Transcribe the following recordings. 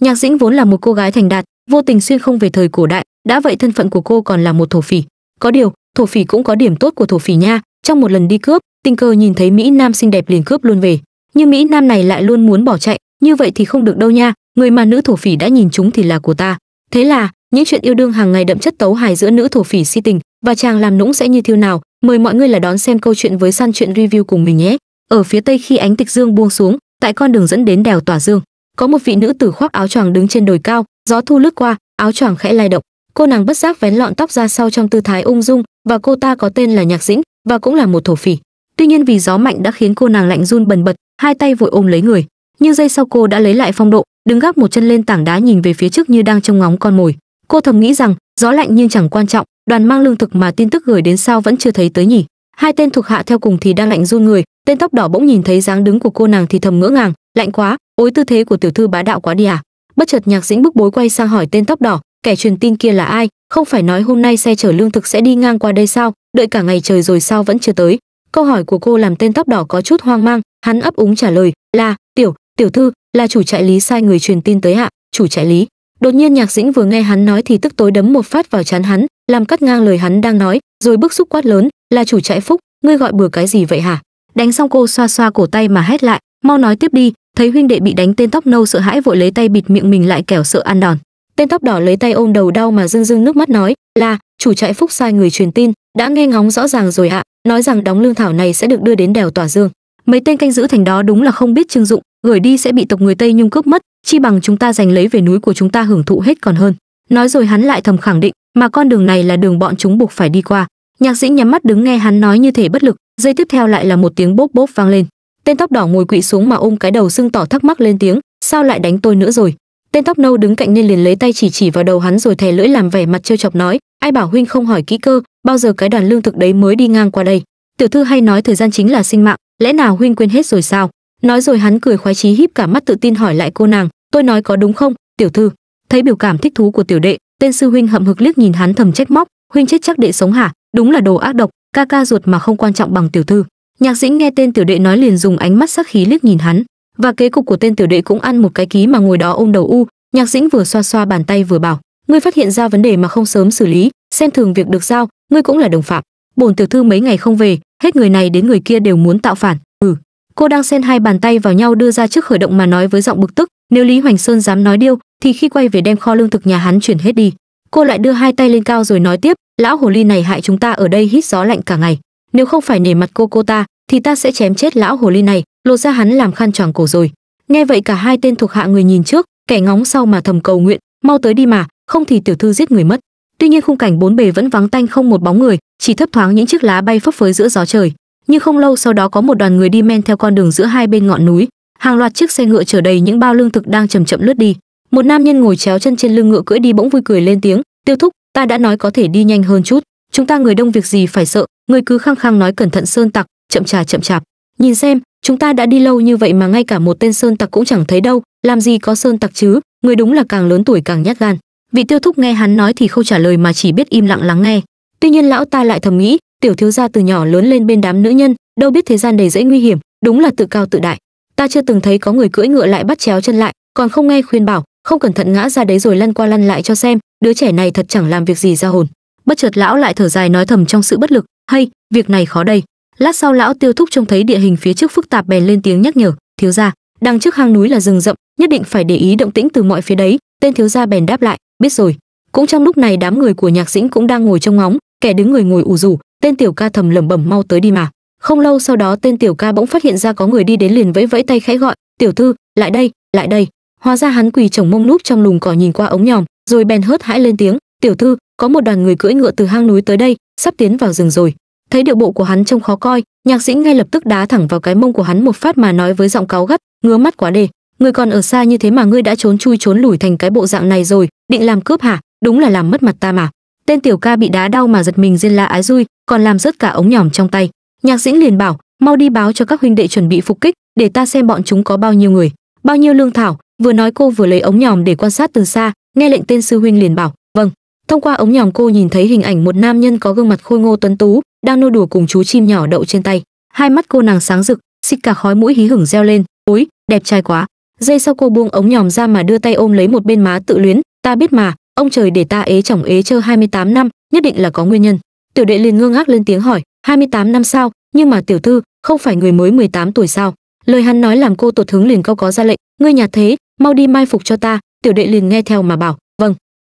nhạc dĩnh vốn là một cô gái thành đạt vô tình xuyên không về thời cổ đại đã vậy thân phận của cô còn là một thổ phỉ có điều thổ phỉ cũng có điểm tốt của thổ phỉ nha trong một lần đi cướp tình cờ nhìn thấy mỹ nam xinh đẹp liền cướp luôn về nhưng mỹ nam này lại luôn muốn bỏ chạy như vậy thì không được đâu nha người mà nữ thổ phỉ đã nhìn chúng thì là của ta thế là những chuyện yêu đương hàng ngày đậm chất tấu hài giữa nữ thổ phỉ si tình và chàng làm nũng sẽ như thiêu nào mời mọi người là đón xem câu chuyện với san chuyện review cùng mình nhé ở phía tây khi ánh tịch dương buông xuống tại con đường dẫn đến đèo tỏa dương có một vị nữ tử khoác áo choàng đứng trên đồi cao gió thu lướt qua áo choàng khẽ lay động cô nàng bất giác vén lọn tóc ra sau trong tư thái ung dung và cô ta có tên là nhạc dĩnh và cũng là một thổ phỉ tuy nhiên vì gió mạnh đã khiến cô nàng lạnh run bần bật hai tay vội ôm lấy người nhưng giây sau cô đã lấy lại phong độ đứng gác một chân lên tảng đá nhìn về phía trước như đang trông ngóng con mồi cô thầm nghĩ rằng gió lạnh nhưng chẳng quan trọng đoàn mang lương thực mà tin tức gửi đến sao vẫn chưa thấy tới nhỉ hai tên thuộc hạ theo cùng thì đang lạnh run người tên tóc đỏ bỗng nhìn thấy dáng đứng của cô nàng thì thầm ngỡ ngàng lạnh quá ối tư thế của tiểu thư bá đạo quá đi à bất chợt nhạc dĩnh bức bối quay sang hỏi tên tóc đỏ kẻ truyền tin kia là ai không phải nói hôm nay xe chở lương thực sẽ đi ngang qua đây sao đợi cả ngày trời rồi sao vẫn chưa tới câu hỏi của cô làm tên tóc đỏ có chút hoang mang hắn ấp úng trả lời là tiểu tiểu thư là chủ trại lý sai người truyền tin tới hạ chủ trại lý đột nhiên nhạc dĩnh vừa nghe hắn nói thì tức tối đấm một phát vào chán hắn làm cắt ngang lời hắn đang nói rồi bức xúc quát lớn là chủ trại phúc ngươi gọi bừa cái gì vậy hả đánh xong cô xoa xoa cổ tay mà hét lại mau nói tiếp đi thấy huynh đệ bị đánh tên tóc nâu sợ hãi vội lấy tay bịt miệng mình lại kẻo sợ ăn đòn tên tóc đỏ lấy tay ôm đầu đau mà rưng rưng nước mắt nói là chủ trại phúc sai người truyền tin đã nghe ngóng rõ ràng rồi ạ nói rằng đóng lương thảo này sẽ được đưa đến đèo tỏa dương mấy tên canh giữ thành đó đúng là không biết trưng dụng gửi đi sẽ bị tộc người tây nhung cướp mất chi bằng chúng ta giành lấy về núi của chúng ta hưởng thụ hết còn hơn nói rồi hắn lại thầm khẳng định mà con đường này là đường bọn chúng buộc phải đi qua nhạc sĩ nhắm mắt đứng nghe hắn nói như thể bất lực giây tiếp theo lại là một tiếng bốp bốp vang lên tên tóc đỏ ngồi quỵ xuống mà ôm cái đầu sưng tỏ thắc mắc lên tiếng sao lại đánh tôi nữa rồi tên tóc nâu đứng cạnh nên liền lấy tay chỉ chỉ vào đầu hắn rồi thè lưỡi làm vẻ mặt trêu chọc nói ai bảo huynh không hỏi kỹ cơ bao giờ cái đoàn lương thực đấy mới đi ngang qua đây tiểu thư hay nói thời gian chính là sinh mạng lẽ nào huynh quên hết rồi sao nói rồi hắn cười khoái chí híp cả mắt tự tin hỏi lại cô nàng tôi nói có đúng không tiểu thư thấy biểu cảm thích thú của tiểu đệ tên sư huynh hậm hực liếc nhìn hắn thầm trách móc huynh chết chắc đệ sống hả đúng là đồ ác độc ca ca ruột mà không quan trọng bằng tiểu thư nhạc dĩnh nghe tên tiểu đệ nói liền dùng ánh mắt sắc khí liếc nhìn hắn và kế cục của tên tiểu đệ cũng ăn một cái ký mà ngồi đó ôm đầu u nhạc dĩnh vừa xoa xoa bàn tay vừa bảo ngươi phát hiện ra vấn đề mà không sớm xử lý xem thường việc được giao ngươi cũng là đồng phạm bổn tiểu thư mấy ngày không về hết người này đến người kia đều muốn tạo phản ừ cô đang xen hai bàn tay vào nhau đưa ra trước khởi động mà nói với giọng bực tức nếu lý hoành sơn dám nói điêu thì khi quay về đem kho lương thực nhà hắn chuyển hết đi cô lại đưa hai tay lên cao rồi nói tiếp lão hồ ly này hại chúng ta ở đây hít gió lạnh cả ngày nếu không phải nể mặt cô cô ta thì ta sẽ chém chết lão hồ ly này lột ra hắn làm khăn choàng cổ rồi nghe vậy cả hai tên thuộc hạ người nhìn trước kẻ ngóng sau mà thầm cầu nguyện mau tới đi mà không thì tiểu thư giết người mất tuy nhiên khung cảnh bốn bề vẫn vắng tanh không một bóng người chỉ thấp thoáng những chiếc lá bay phấp phới giữa gió trời nhưng không lâu sau đó có một đoàn người đi men theo con đường giữa hai bên ngọn núi hàng loạt chiếc xe ngựa chở đầy những bao lương thực đang chậm chậm lướt đi một nam nhân ngồi chéo chân trên lưng ngựa cưỡi đi bỗng vui cười lên tiếng tiêu thúc ta đã nói có thể đi nhanh hơn chút chúng ta người đông việc gì phải sợ người cứ khăng khăng nói cẩn thận sơn tặc chậm trà chậm chạp nhìn xem chúng ta đã đi lâu như vậy mà ngay cả một tên sơn tặc cũng chẳng thấy đâu làm gì có sơn tặc chứ người đúng là càng lớn tuổi càng nhát gan vị tiêu thúc nghe hắn nói thì không trả lời mà chỉ biết im lặng lắng nghe tuy nhiên lão ta lại thầm nghĩ tiểu thiếu gia từ nhỏ lớn lên bên đám nữ nhân đâu biết thế gian đầy dẫy nguy hiểm đúng là tự cao tự đại ta chưa từng thấy có người cưỡi ngựa lại bắt chéo chân lại còn không nghe khuyên bảo không cẩn thận ngã ra đấy rồi lăn qua lăn lại cho xem đứa trẻ này thật chẳng làm việc gì ra hồn bất chợt lão lại thở dài nói thầm trong sự bất lực hay việc này khó đây lát sau lão tiêu thúc trông thấy địa hình phía trước phức tạp bèn lên tiếng nhắc nhở thiếu gia đằng trước hang núi là rừng rậm nhất định phải để ý động tĩnh từ mọi phía đấy tên thiếu gia bèn đáp lại biết rồi cũng trong lúc này đám người của nhạc dĩnh cũng đang ngồi trông ngóng kẻ đứng người ngồi ù rủ tên tiểu ca thầm lẩm bẩm mau tới đi mà không lâu sau đó tên tiểu ca bỗng phát hiện ra có người đi đến liền vẫy vẫy tay khẽ gọi tiểu thư lại đây lại đây hóa ra hắn quỳ chồng mông núp trong lùm cỏ nhìn qua ống nhòm rồi bèn hớt hãi lên tiếng tiểu thư có một đoàn người cưỡi ngựa từ hang núi tới đây sắp tiến vào rừng rồi thấy điệu bộ của hắn trông khó coi nhạc sĩ ngay lập tức đá thẳng vào cái mông của hắn một phát mà nói với giọng cáu gắt ngứa mắt quá đề người còn ở xa như thế mà ngươi đã trốn chui trốn lủi thành cái bộ dạng này rồi định làm cướp hả đúng là làm mất mặt ta mà tên tiểu ca bị đá đau mà giật mình rên la ái dui còn làm rớt cả ống nhỏm trong tay nhạc Dĩnh liền bảo mau đi báo cho các huynh đệ chuẩn bị phục kích để ta xem bọn chúng có bao nhiêu người bao nhiêu lương thảo vừa nói cô vừa lấy ống nhòm để quan sát từ xa nghe lệnh tên sư huynh liền bảo vâng thông qua ống nhòm cô nhìn thấy hình ảnh một nam nhân có gương mặt khôi ngô tuấn tú đang nô đùa cùng chú chim nhỏ đậu trên tay hai mắt cô nàng sáng rực xịt cả khói mũi hí hửng reo lên ối đẹp trai quá Giây sau cô buông ống nhòm ra mà đưa tay ôm lấy một bên má tự luyến ta biết mà ông trời để ta ế chồng ế chơ 28 năm nhất định là có nguyên nhân tiểu đệ liền ngơ ngác lên tiếng hỏi 28 năm sao nhưng mà tiểu thư không phải người mới 18 tuổi sao lời hắn nói làm cô tột hứng liền câu có ra lệnh ngươi nhà thế mau đi mai phục cho ta tiểu đệ liền nghe theo mà bảo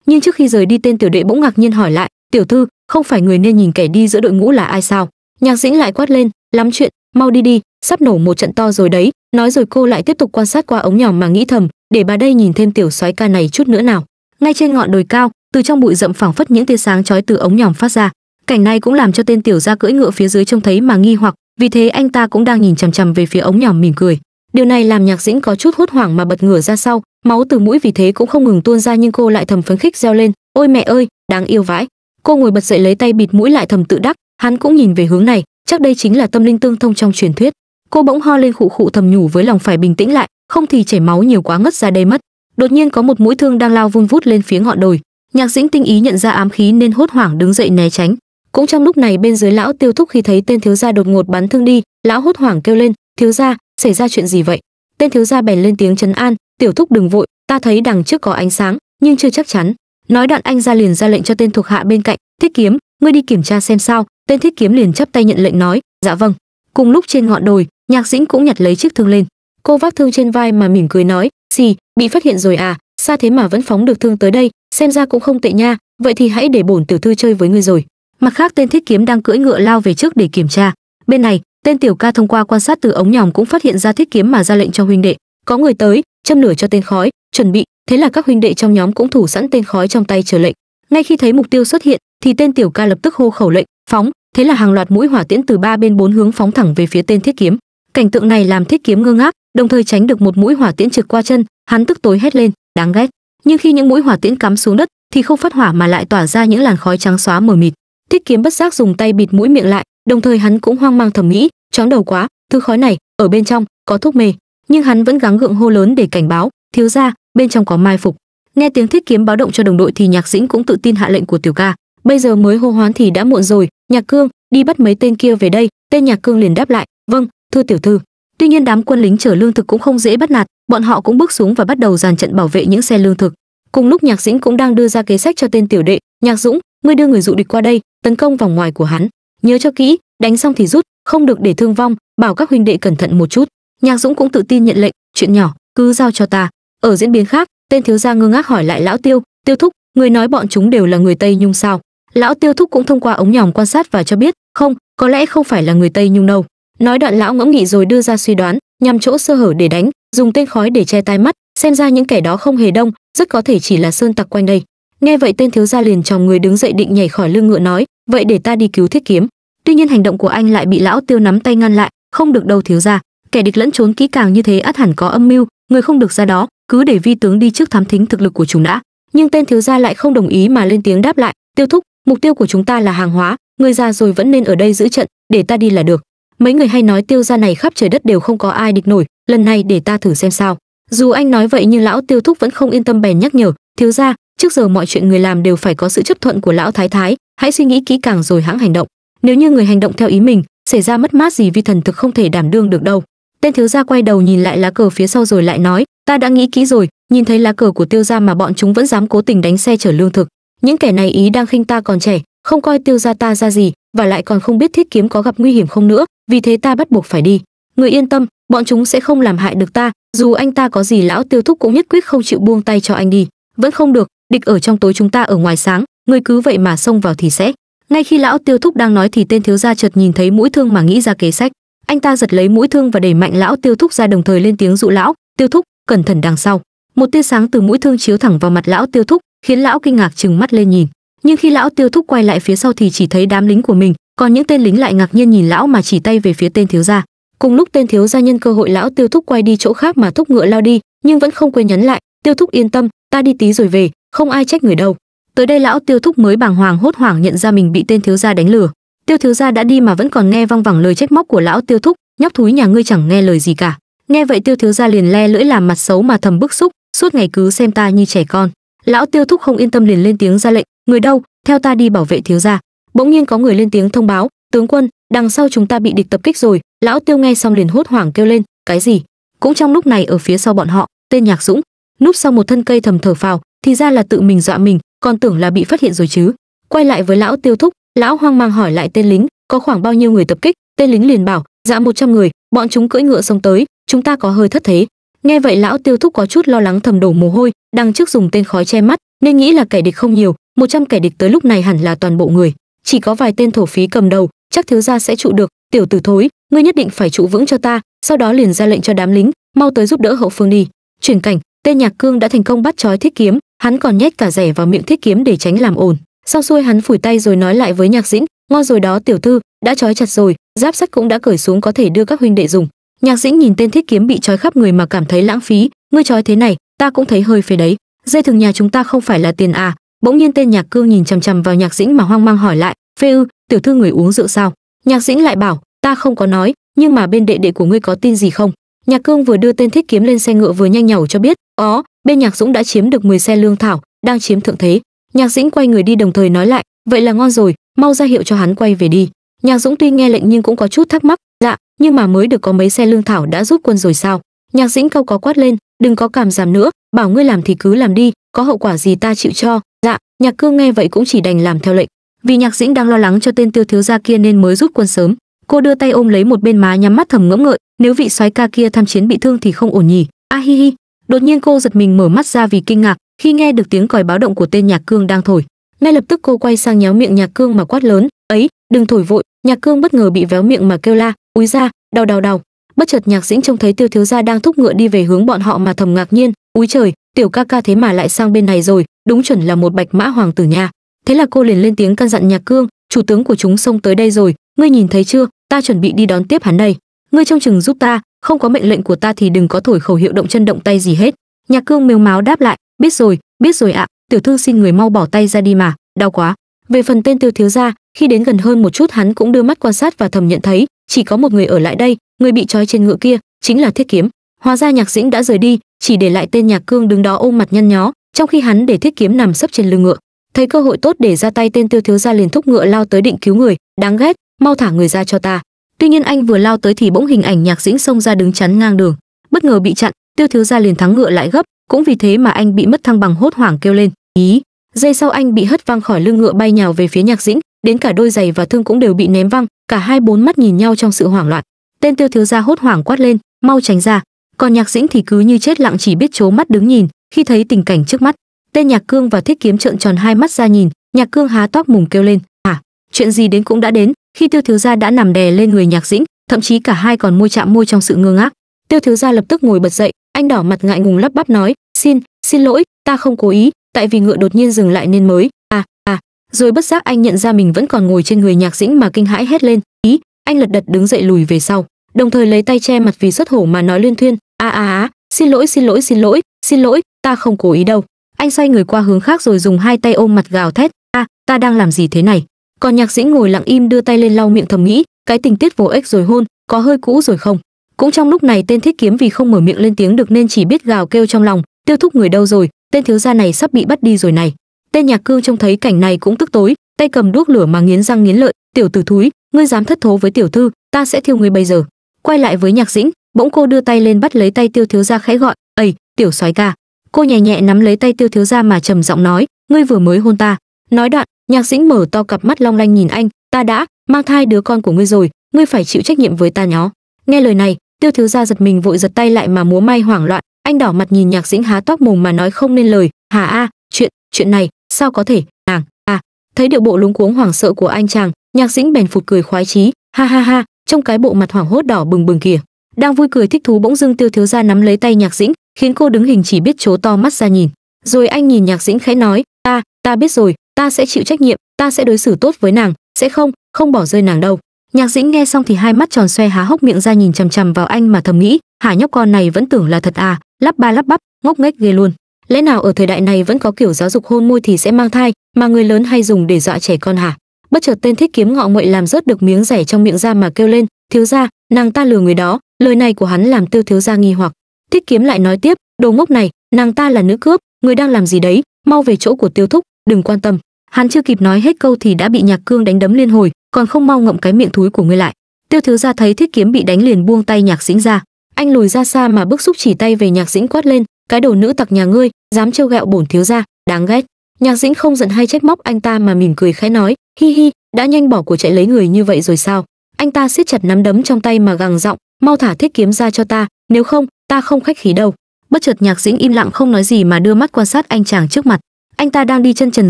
nhưng trước khi rời đi tên tiểu đệ bỗng ngạc nhiên hỏi lại tiểu thư không phải người nên nhìn kẻ đi giữa đội ngũ là ai sao nhạc dĩnh lại quát lên lắm chuyện mau đi đi sắp nổ một trận to rồi đấy nói rồi cô lại tiếp tục quan sát qua ống nhòm mà nghĩ thầm để bà đây nhìn thêm tiểu soái ca này chút nữa nào ngay trên ngọn đồi cao từ trong bụi rậm phảng phất những tia sáng chói từ ống nhòm phát ra cảnh này cũng làm cho tên tiểu gia cưỡi ngựa phía dưới trông thấy mà nghi hoặc vì thế anh ta cũng đang nhìn chằm chằm về phía ống nhòm mỉm cười điều này làm nhạc dĩnh có chút hốt hoảng mà bật ngửa ra sau máu từ mũi vì thế cũng không ngừng tuôn ra nhưng cô lại thầm phấn khích reo lên ôi mẹ ơi đáng yêu vãi cô ngồi bật dậy lấy tay bịt mũi lại thầm tự đắc hắn cũng nhìn về hướng này chắc đây chính là tâm linh tương thông trong truyền thuyết cô bỗng ho lên khụ khụ thầm nhủ với lòng phải bình tĩnh lại không thì chảy máu nhiều quá ngất ra đây mất đột nhiên có một mũi thương đang lao vun vút lên phía ngọn đồi nhạc dĩnh tinh ý nhận ra ám khí nên hốt hoảng đứng dậy né tránh cũng trong lúc này bên dưới lão tiêu thúc khi thấy tên thiếu gia đột ngột bắn thương đi lão hốt hoảng kêu lên thiếu gia xảy ra chuyện gì vậy tên thiếu gia bèn lên tiếng chấn an tiểu thúc đừng vội ta thấy đằng trước có ánh sáng nhưng chưa chắc chắn nói đoạn anh ra liền ra lệnh cho tên thuộc hạ bên cạnh thiết kiếm ngươi đi kiểm tra xem sao tên thiết kiếm liền chắp tay nhận lệnh nói dạ vâng cùng lúc trên ngọn đồi nhạc dĩnh cũng nhặt lấy chiếc thương lên cô vác thương trên vai mà mỉm cười nói gì bị phát hiện rồi à xa thế mà vẫn phóng được thương tới đây xem ra cũng không tệ nha vậy thì hãy để bổn tiểu thư chơi với ngươi rồi mặt khác tên thiết kiếm đang cưỡi ngựa lao về trước để kiểm tra bên này tên tiểu ca thông qua quan sát từ ống nhòm cũng phát hiện ra thiết kiếm mà ra lệnh cho huynh đệ có người tới châm lửa cho tên khói chuẩn bị thế là các huynh đệ trong nhóm cũng thủ sẵn tên khói trong tay chờ lệnh ngay khi thấy mục tiêu xuất hiện thì tên tiểu ca lập tức hô khẩu lệnh phóng thế là hàng loạt mũi hỏa tiễn từ ba bên bốn hướng phóng thẳng về phía tên thiết kiếm cảnh tượng này làm thiết kiếm ngơ ngác đồng thời tránh được một mũi hỏa tiễn trực qua chân hắn tức tối hét lên đáng ghét nhưng khi những mũi hỏa tiễn cắm xuống đất thì không phát hỏa mà lại tỏa ra những làn khói trắng xóa mờ mịt thiết kiếm bất giác dùng tay bịt mũi miệng lại đồng thời hắn cũng hoang mang thẩm mỹ chóng đầu quá thứ khói này ở bên trong có thuốc mê nhưng hắn vẫn gắng gượng hô lớn để cảnh báo thiếu ra bên trong có mai phục nghe tiếng thiết kiếm báo động cho đồng đội thì nhạc dĩnh cũng tự tin hạ lệnh của tiểu ca bây giờ mới hô hoán thì đã muộn rồi nhạc cương đi bắt mấy tên kia về đây tên nhạc cương liền đáp lại vâng thưa tiểu thư tuy nhiên đám quân lính chở lương thực cũng không dễ bắt nạt bọn họ cũng bước xuống và bắt đầu dàn trận bảo vệ những xe lương thực cùng lúc nhạc dĩnh cũng đang đưa ra kế sách cho tên tiểu đệ nhạc dũng ngươi đưa người dụ địch qua đây tấn công vòng ngoài của hắn nhớ cho kỹ đánh xong thì rút không được để thương vong bảo các huynh đệ cẩn thận một chút nhạc dũng cũng tự tin nhận lệnh chuyện nhỏ cứ giao cho ta ở diễn biến khác tên thiếu gia ngơ ngác hỏi lại lão tiêu tiêu thúc người nói bọn chúng đều là người tây nhung sao lão tiêu thúc cũng thông qua ống nhòm quan sát và cho biết không có lẽ không phải là người tây nhung đâu nói đoạn lão ngẫm nghĩ rồi đưa ra suy đoán nhằm chỗ sơ hở để đánh dùng tên khói để che tai mắt xem ra những kẻ đó không hề đông rất có thể chỉ là sơn tặc quanh đây nghe vậy tên thiếu gia liền chồng người đứng dậy định nhảy khỏi lưng ngựa nói vậy để ta đi cứu thiết kiếm tuy nhiên hành động của anh lại bị lão tiêu nắm tay ngăn lại không được đâu thiếu ra kẻ địch lẫn trốn kỹ càng như thế ắt hẳn có âm mưu người không được ra đó cứ để vi tướng đi trước thám thính thực lực của chúng đã nhưng tên thiếu gia lại không đồng ý mà lên tiếng đáp lại tiêu thúc mục tiêu của chúng ta là hàng hóa người già rồi vẫn nên ở đây giữ trận để ta đi là được mấy người hay nói tiêu gia này khắp trời đất đều không có ai địch nổi lần này để ta thử xem sao dù anh nói vậy nhưng lão tiêu thúc vẫn không yên tâm bèn nhắc nhở thiếu gia trước giờ mọi chuyện người làm đều phải có sự chấp thuận của lão thái thái hãy suy nghĩ kỹ càng rồi hãng hành động nếu như người hành động theo ý mình xảy ra mất mát gì vi thần thực không thể đảm đương được đâu tên thiếu gia quay đầu nhìn lại lá cờ phía sau rồi lại nói ta đã nghĩ kỹ rồi nhìn thấy lá cờ của tiêu gia mà bọn chúng vẫn dám cố tình đánh xe chở lương thực những kẻ này ý đang khinh ta còn trẻ không coi tiêu gia ta ra gì và lại còn không biết thiết kiếm có gặp nguy hiểm không nữa vì thế ta bắt buộc phải đi người yên tâm bọn chúng sẽ không làm hại được ta dù anh ta có gì lão tiêu thúc cũng nhất quyết không chịu buông tay cho anh đi vẫn không được địch ở trong tối chúng ta ở ngoài sáng người cứ vậy mà xông vào thì sẽ ngay khi lão tiêu thúc đang nói thì tên thiếu gia chợt nhìn thấy mũi thương mà nghĩ ra kế sách anh ta giật lấy mũi thương và đẩy mạnh lão tiêu thúc ra đồng thời lên tiếng dụ lão tiêu thúc cẩn thận đằng sau một tia sáng từ mũi thương chiếu thẳng vào mặt lão tiêu thúc khiến lão kinh ngạc chừng mắt lên nhìn nhưng khi lão tiêu thúc quay lại phía sau thì chỉ thấy đám lính của mình còn những tên lính lại ngạc nhiên nhìn lão mà chỉ tay về phía tên thiếu gia cùng lúc tên thiếu gia nhân cơ hội lão tiêu thúc quay đi chỗ khác mà thúc ngựa lao đi nhưng vẫn không quên nhấn lại tiêu thúc yên tâm ta đi tí rồi về không ai trách người đâu tới đây lão tiêu thúc mới bàng hoàng hốt hoảng nhận ra mình bị tên thiếu gia đánh lừa tiêu thiếu gia đã đi mà vẫn còn nghe văng vẳng lời trách móc của lão tiêu thúc nhóc thúi nhà ngươi chẳng nghe lời gì cả nghe vậy tiêu thiếu gia liền le lưỡi làm mặt xấu mà thầm bức xúc suốt ngày cứ xem ta như trẻ con lão tiêu thúc không yên tâm liền lên tiếng ra lệnh người đâu theo ta đi bảo vệ thiếu gia bỗng nhiên có người lên tiếng thông báo tướng quân đằng sau chúng ta bị địch tập kích rồi lão tiêu nghe xong liền hốt hoảng kêu lên cái gì cũng trong lúc này ở phía sau bọn họ tên nhạc dũng núp sau một thân cây thầm thở phào thì ra là tự mình dọa mình còn tưởng là bị phát hiện rồi chứ quay lại với lão tiêu thúc lão hoang mang hỏi lại tên lính có khoảng bao nhiêu người tập kích tên lính liền bảo dạ một trăm người bọn chúng cưỡi ngựa xông tới chúng ta có hơi thất thế nghe vậy lão tiêu thúc có chút lo lắng thầm đổ mồ hôi đằng trước dùng tên khói che mắt nên nghĩ là kẻ địch không nhiều một trăm kẻ địch tới lúc này hẳn là toàn bộ người chỉ có vài tên thổ phí cầm đầu chắc thiếu gia sẽ trụ được tiểu tử thối ngươi nhất định phải trụ vững cho ta sau đó liền ra lệnh cho đám lính mau tới giúp đỡ hậu phương đi chuyển cảnh tên nhạc cương đã thành công bắt trói thiết kiếm hắn còn nhét cả rẻ vào miệng thiết kiếm để tránh làm ồn xong xuôi hắn phủi tay rồi nói lại với nhạc dĩnh ngon rồi đó tiểu thư đã trói chặt rồi giáp sắt cũng đã cởi xuống có thể đưa các huynh đệ dùng nhạc dĩnh nhìn tên thiết kiếm bị trói khắp người mà cảm thấy lãng phí ngươi trói thế này ta cũng thấy hơi phế đấy dây thường nhà chúng ta không phải là tiền à bỗng nhiên tên nhạc cương nhìn chằm chằm vào nhạc dĩnh mà hoang mang hỏi lại phê ư tiểu thư người uống rượu sao nhạc dĩnh lại bảo ta không có nói nhưng mà bên đệ đệ của ngươi có tin gì không nhạc cương vừa đưa tên thiết kiếm lên xe ngựa vừa nhanh nhảu cho biết Ó, ờ, bên Nhạc Dũng đã chiếm được 10 xe lương thảo, đang chiếm thượng thế. Nhạc Dĩnh quay người đi đồng thời nói lại, vậy là ngon rồi, mau ra hiệu cho hắn quay về đi. Nhạc Dũng tuy nghe lệnh nhưng cũng có chút thắc mắc, dạ, nhưng mà mới được có mấy xe lương thảo đã giúp quân rồi sao? Nhạc Dĩnh câu có quát lên, đừng có cảm giảm nữa, bảo ngươi làm thì cứ làm đi, có hậu quả gì ta chịu cho. Dạ, Nhạc Cương nghe vậy cũng chỉ đành làm theo lệnh. Vì Nhạc Dĩnh đang lo lắng cho tên Tiêu thiếu gia kia nên mới rút quân sớm. Cô đưa tay ôm lấy một bên má nhắm mắt thầm ngẫm ngợi, nếu vị soái ca kia tham chiến bị thương thì không ổn nhỉ. A hi hi, đột nhiên cô giật mình mở mắt ra vì kinh ngạc khi nghe được tiếng còi báo động của tên nhạc cương đang thổi ngay lập tức cô quay sang nhéo miệng nhạc cương mà quát lớn ấy đừng thổi vội nhạc cương bất ngờ bị véo miệng mà kêu la úi ra đau đau đau bất chợt nhạc dĩnh trông thấy tiêu thiếu gia đang thúc ngựa đi về hướng bọn họ mà thầm ngạc nhiên úi trời tiểu ca ca thế mà lại sang bên này rồi đúng chuẩn là một bạch mã hoàng tử nha thế là cô liền lên tiếng căn dặn nhạc cương chủ tướng của chúng xông tới đây rồi ngươi nhìn thấy chưa ta chuẩn bị đi đón tiếp hắn đây ngươi trông chừng giúp ta không có mệnh lệnh của ta thì đừng có thổi khẩu hiệu động chân động tay gì hết nhạc cương mèo máu đáp lại biết rồi biết rồi ạ tiểu thư xin người mau bỏ tay ra đi mà đau quá về phần tên tiêu thiếu gia khi đến gần hơn một chút hắn cũng đưa mắt quan sát và thầm nhận thấy chỉ có một người ở lại đây người bị trói trên ngựa kia chính là thiết kiếm hóa ra nhạc dĩnh đã rời đi chỉ để lại tên nhạc cương đứng đó ôm mặt nhăn nhó trong khi hắn để thiết kiếm nằm sấp trên lưng ngựa thấy cơ hội tốt để ra tay tên tiêu thiếu gia liền thúc ngựa lao tới định cứu người đáng ghét mau thả người ra cho ta tuy nhiên anh vừa lao tới thì bỗng hình ảnh nhạc dĩnh xông ra đứng chắn ngang đường bất ngờ bị chặn tiêu thiếu gia liền thắng ngựa lại gấp cũng vì thế mà anh bị mất thăng bằng hốt hoảng kêu lên ý giây sau anh bị hất văng khỏi lưng ngựa bay nhào về phía nhạc dĩnh đến cả đôi giày và thương cũng đều bị ném văng cả hai bốn mắt nhìn nhau trong sự hoảng loạn tên tiêu thiếu gia hốt hoảng quát lên mau tránh ra còn nhạc dĩnh thì cứ như chết lặng chỉ biết trố mắt đứng nhìn khi thấy tình cảnh trước mắt tên nhạc cương và thiết kiếm trợn tròn hai mắt ra nhìn nhạc cương há toác mồm kêu lên à chuyện gì đến cũng đã đến khi tiêu thiếu gia đã nằm đè lên người nhạc dĩnh thậm chí cả hai còn môi chạm môi trong sự ngơ ngác tiêu thiếu gia lập tức ngồi bật dậy anh đỏ mặt ngại ngùng lắp bắp nói xin xin lỗi ta không cố ý tại vì ngựa đột nhiên dừng lại nên mới à à rồi bất giác anh nhận ra mình vẫn còn ngồi trên người nhạc dĩnh mà kinh hãi hét lên ý anh lật đật đứng dậy lùi về sau đồng thời lấy tay che mặt vì xuất hổ mà nói liên thuyên a a á xin lỗi xin lỗi xin lỗi xin lỗi ta không cố ý đâu anh xoay người qua hướng khác rồi dùng hai tay ôm mặt gào thét a ta đang làm gì thế này còn nhạc sĩ ngồi lặng im đưa tay lên lau miệng thầm nghĩ cái tình tiết vô ích rồi hôn có hơi cũ rồi không cũng trong lúc này tên thiết kiếm vì không mở miệng lên tiếng được nên chỉ biết gào kêu trong lòng tiêu thúc người đâu rồi tên thiếu gia này sắp bị bắt đi rồi này tên nhạc cương trông thấy cảnh này cũng tức tối tay cầm đuốc lửa mà nghiến răng nghiến lợi tiểu tử thúi ngươi dám thất thố với tiểu thư ta sẽ thiêu ngươi bây giờ quay lại với nhạc dĩnh bỗng cô đưa tay lên bắt lấy tay tiêu thiếu gia khẽ gọi ầy tiểu soái ca cô nhẹ nhẹ nắm lấy tay tiêu thiếu gia mà trầm giọng nói ngươi vừa mới hôn ta nói đoạn nhạc dĩnh mở to cặp mắt long lanh nhìn anh ta đã mang thai đứa con của ngươi rồi ngươi phải chịu trách nhiệm với ta nhó nghe lời này tiêu thiếu gia giật mình vội giật tay lại mà múa may hoảng loạn anh đỏ mặt nhìn nhạc dĩnh há tóc mồm mà nói không nên lời hà a chuyện chuyện này sao có thể nàng à thấy điệu bộ lúng cuống hoảng sợ của anh chàng nhạc dĩnh bèn phụt cười khoái chí ha ha ha trong cái bộ mặt hoảng hốt đỏ bừng bừng kìa đang vui cười thích thú bỗng dưng tiêu thiếu gia nắm lấy tay nhạc dĩnh khiến cô đứng hình chỉ biết chố to mắt ra nhìn rồi anh nhìn nhạc dĩnh khẽ nói ta ta biết rồi ta sẽ chịu trách nhiệm ta sẽ đối xử tốt với nàng sẽ không không bỏ rơi nàng đâu nhạc dĩnh nghe xong thì hai mắt tròn xoe há hốc miệng ra nhìn chằm chằm vào anh mà thầm nghĩ hả nhóc con này vẫn tưởng là thật à lắp ba lắp bắp ngốc nghếch ghê luôn lẽ nào ở thời đại này vẫn có kiểu giáo dục hôn môi thì sẽ mang thai mà người lớn hay dùng để dọa trẻ con hả bất chợt tên thích kiếm ngọ nguậy làm rớt được miếng rẻ trong miệng ra mà kêu lên thiếu gia nàng ta lừa người đó lời này của hắn làm tiêu thiếu gia nghi hoặc thích kiếm lại nói tiếp đồ ngốc này nàng ta là nữ cướp người đang làm gì đấy mau về chỗ của tiêu thúc đừng quan tâm hắn chưa kịp nói hết câu thì đã bị nhạc cương đánh đấm liên hồi còn không mau ngậm cái miệng thúi của ngươi lại tiêu thiếu gia thấy thiết kiếm bị đánh liền buông tay nhạc dĩnh ra anh lùi ra xa mà bức xúc chỉ tay về nhạc dĩnh quát lên cái đồ nữ tặc nhà ngươi dám trêu ghẹo bổn thiếu gia đáng ghét nhạc dĩnh không giận hay trách móc anh ta mà mỉm cười khẽ nói hi hi đã nhanh bỏ của chạy lấy người như vậy rồi sao anh ta siết chặt nắm đấm trong tay mà gằn giọng mau thả thiết kiếm ra cho ta nếu không ta không khách khí đâu bất chợt nhạc dĩnh im lặng không nói gì mà đưa mắt quan sát anh chàng trước mặt anh ta đang đi chân trần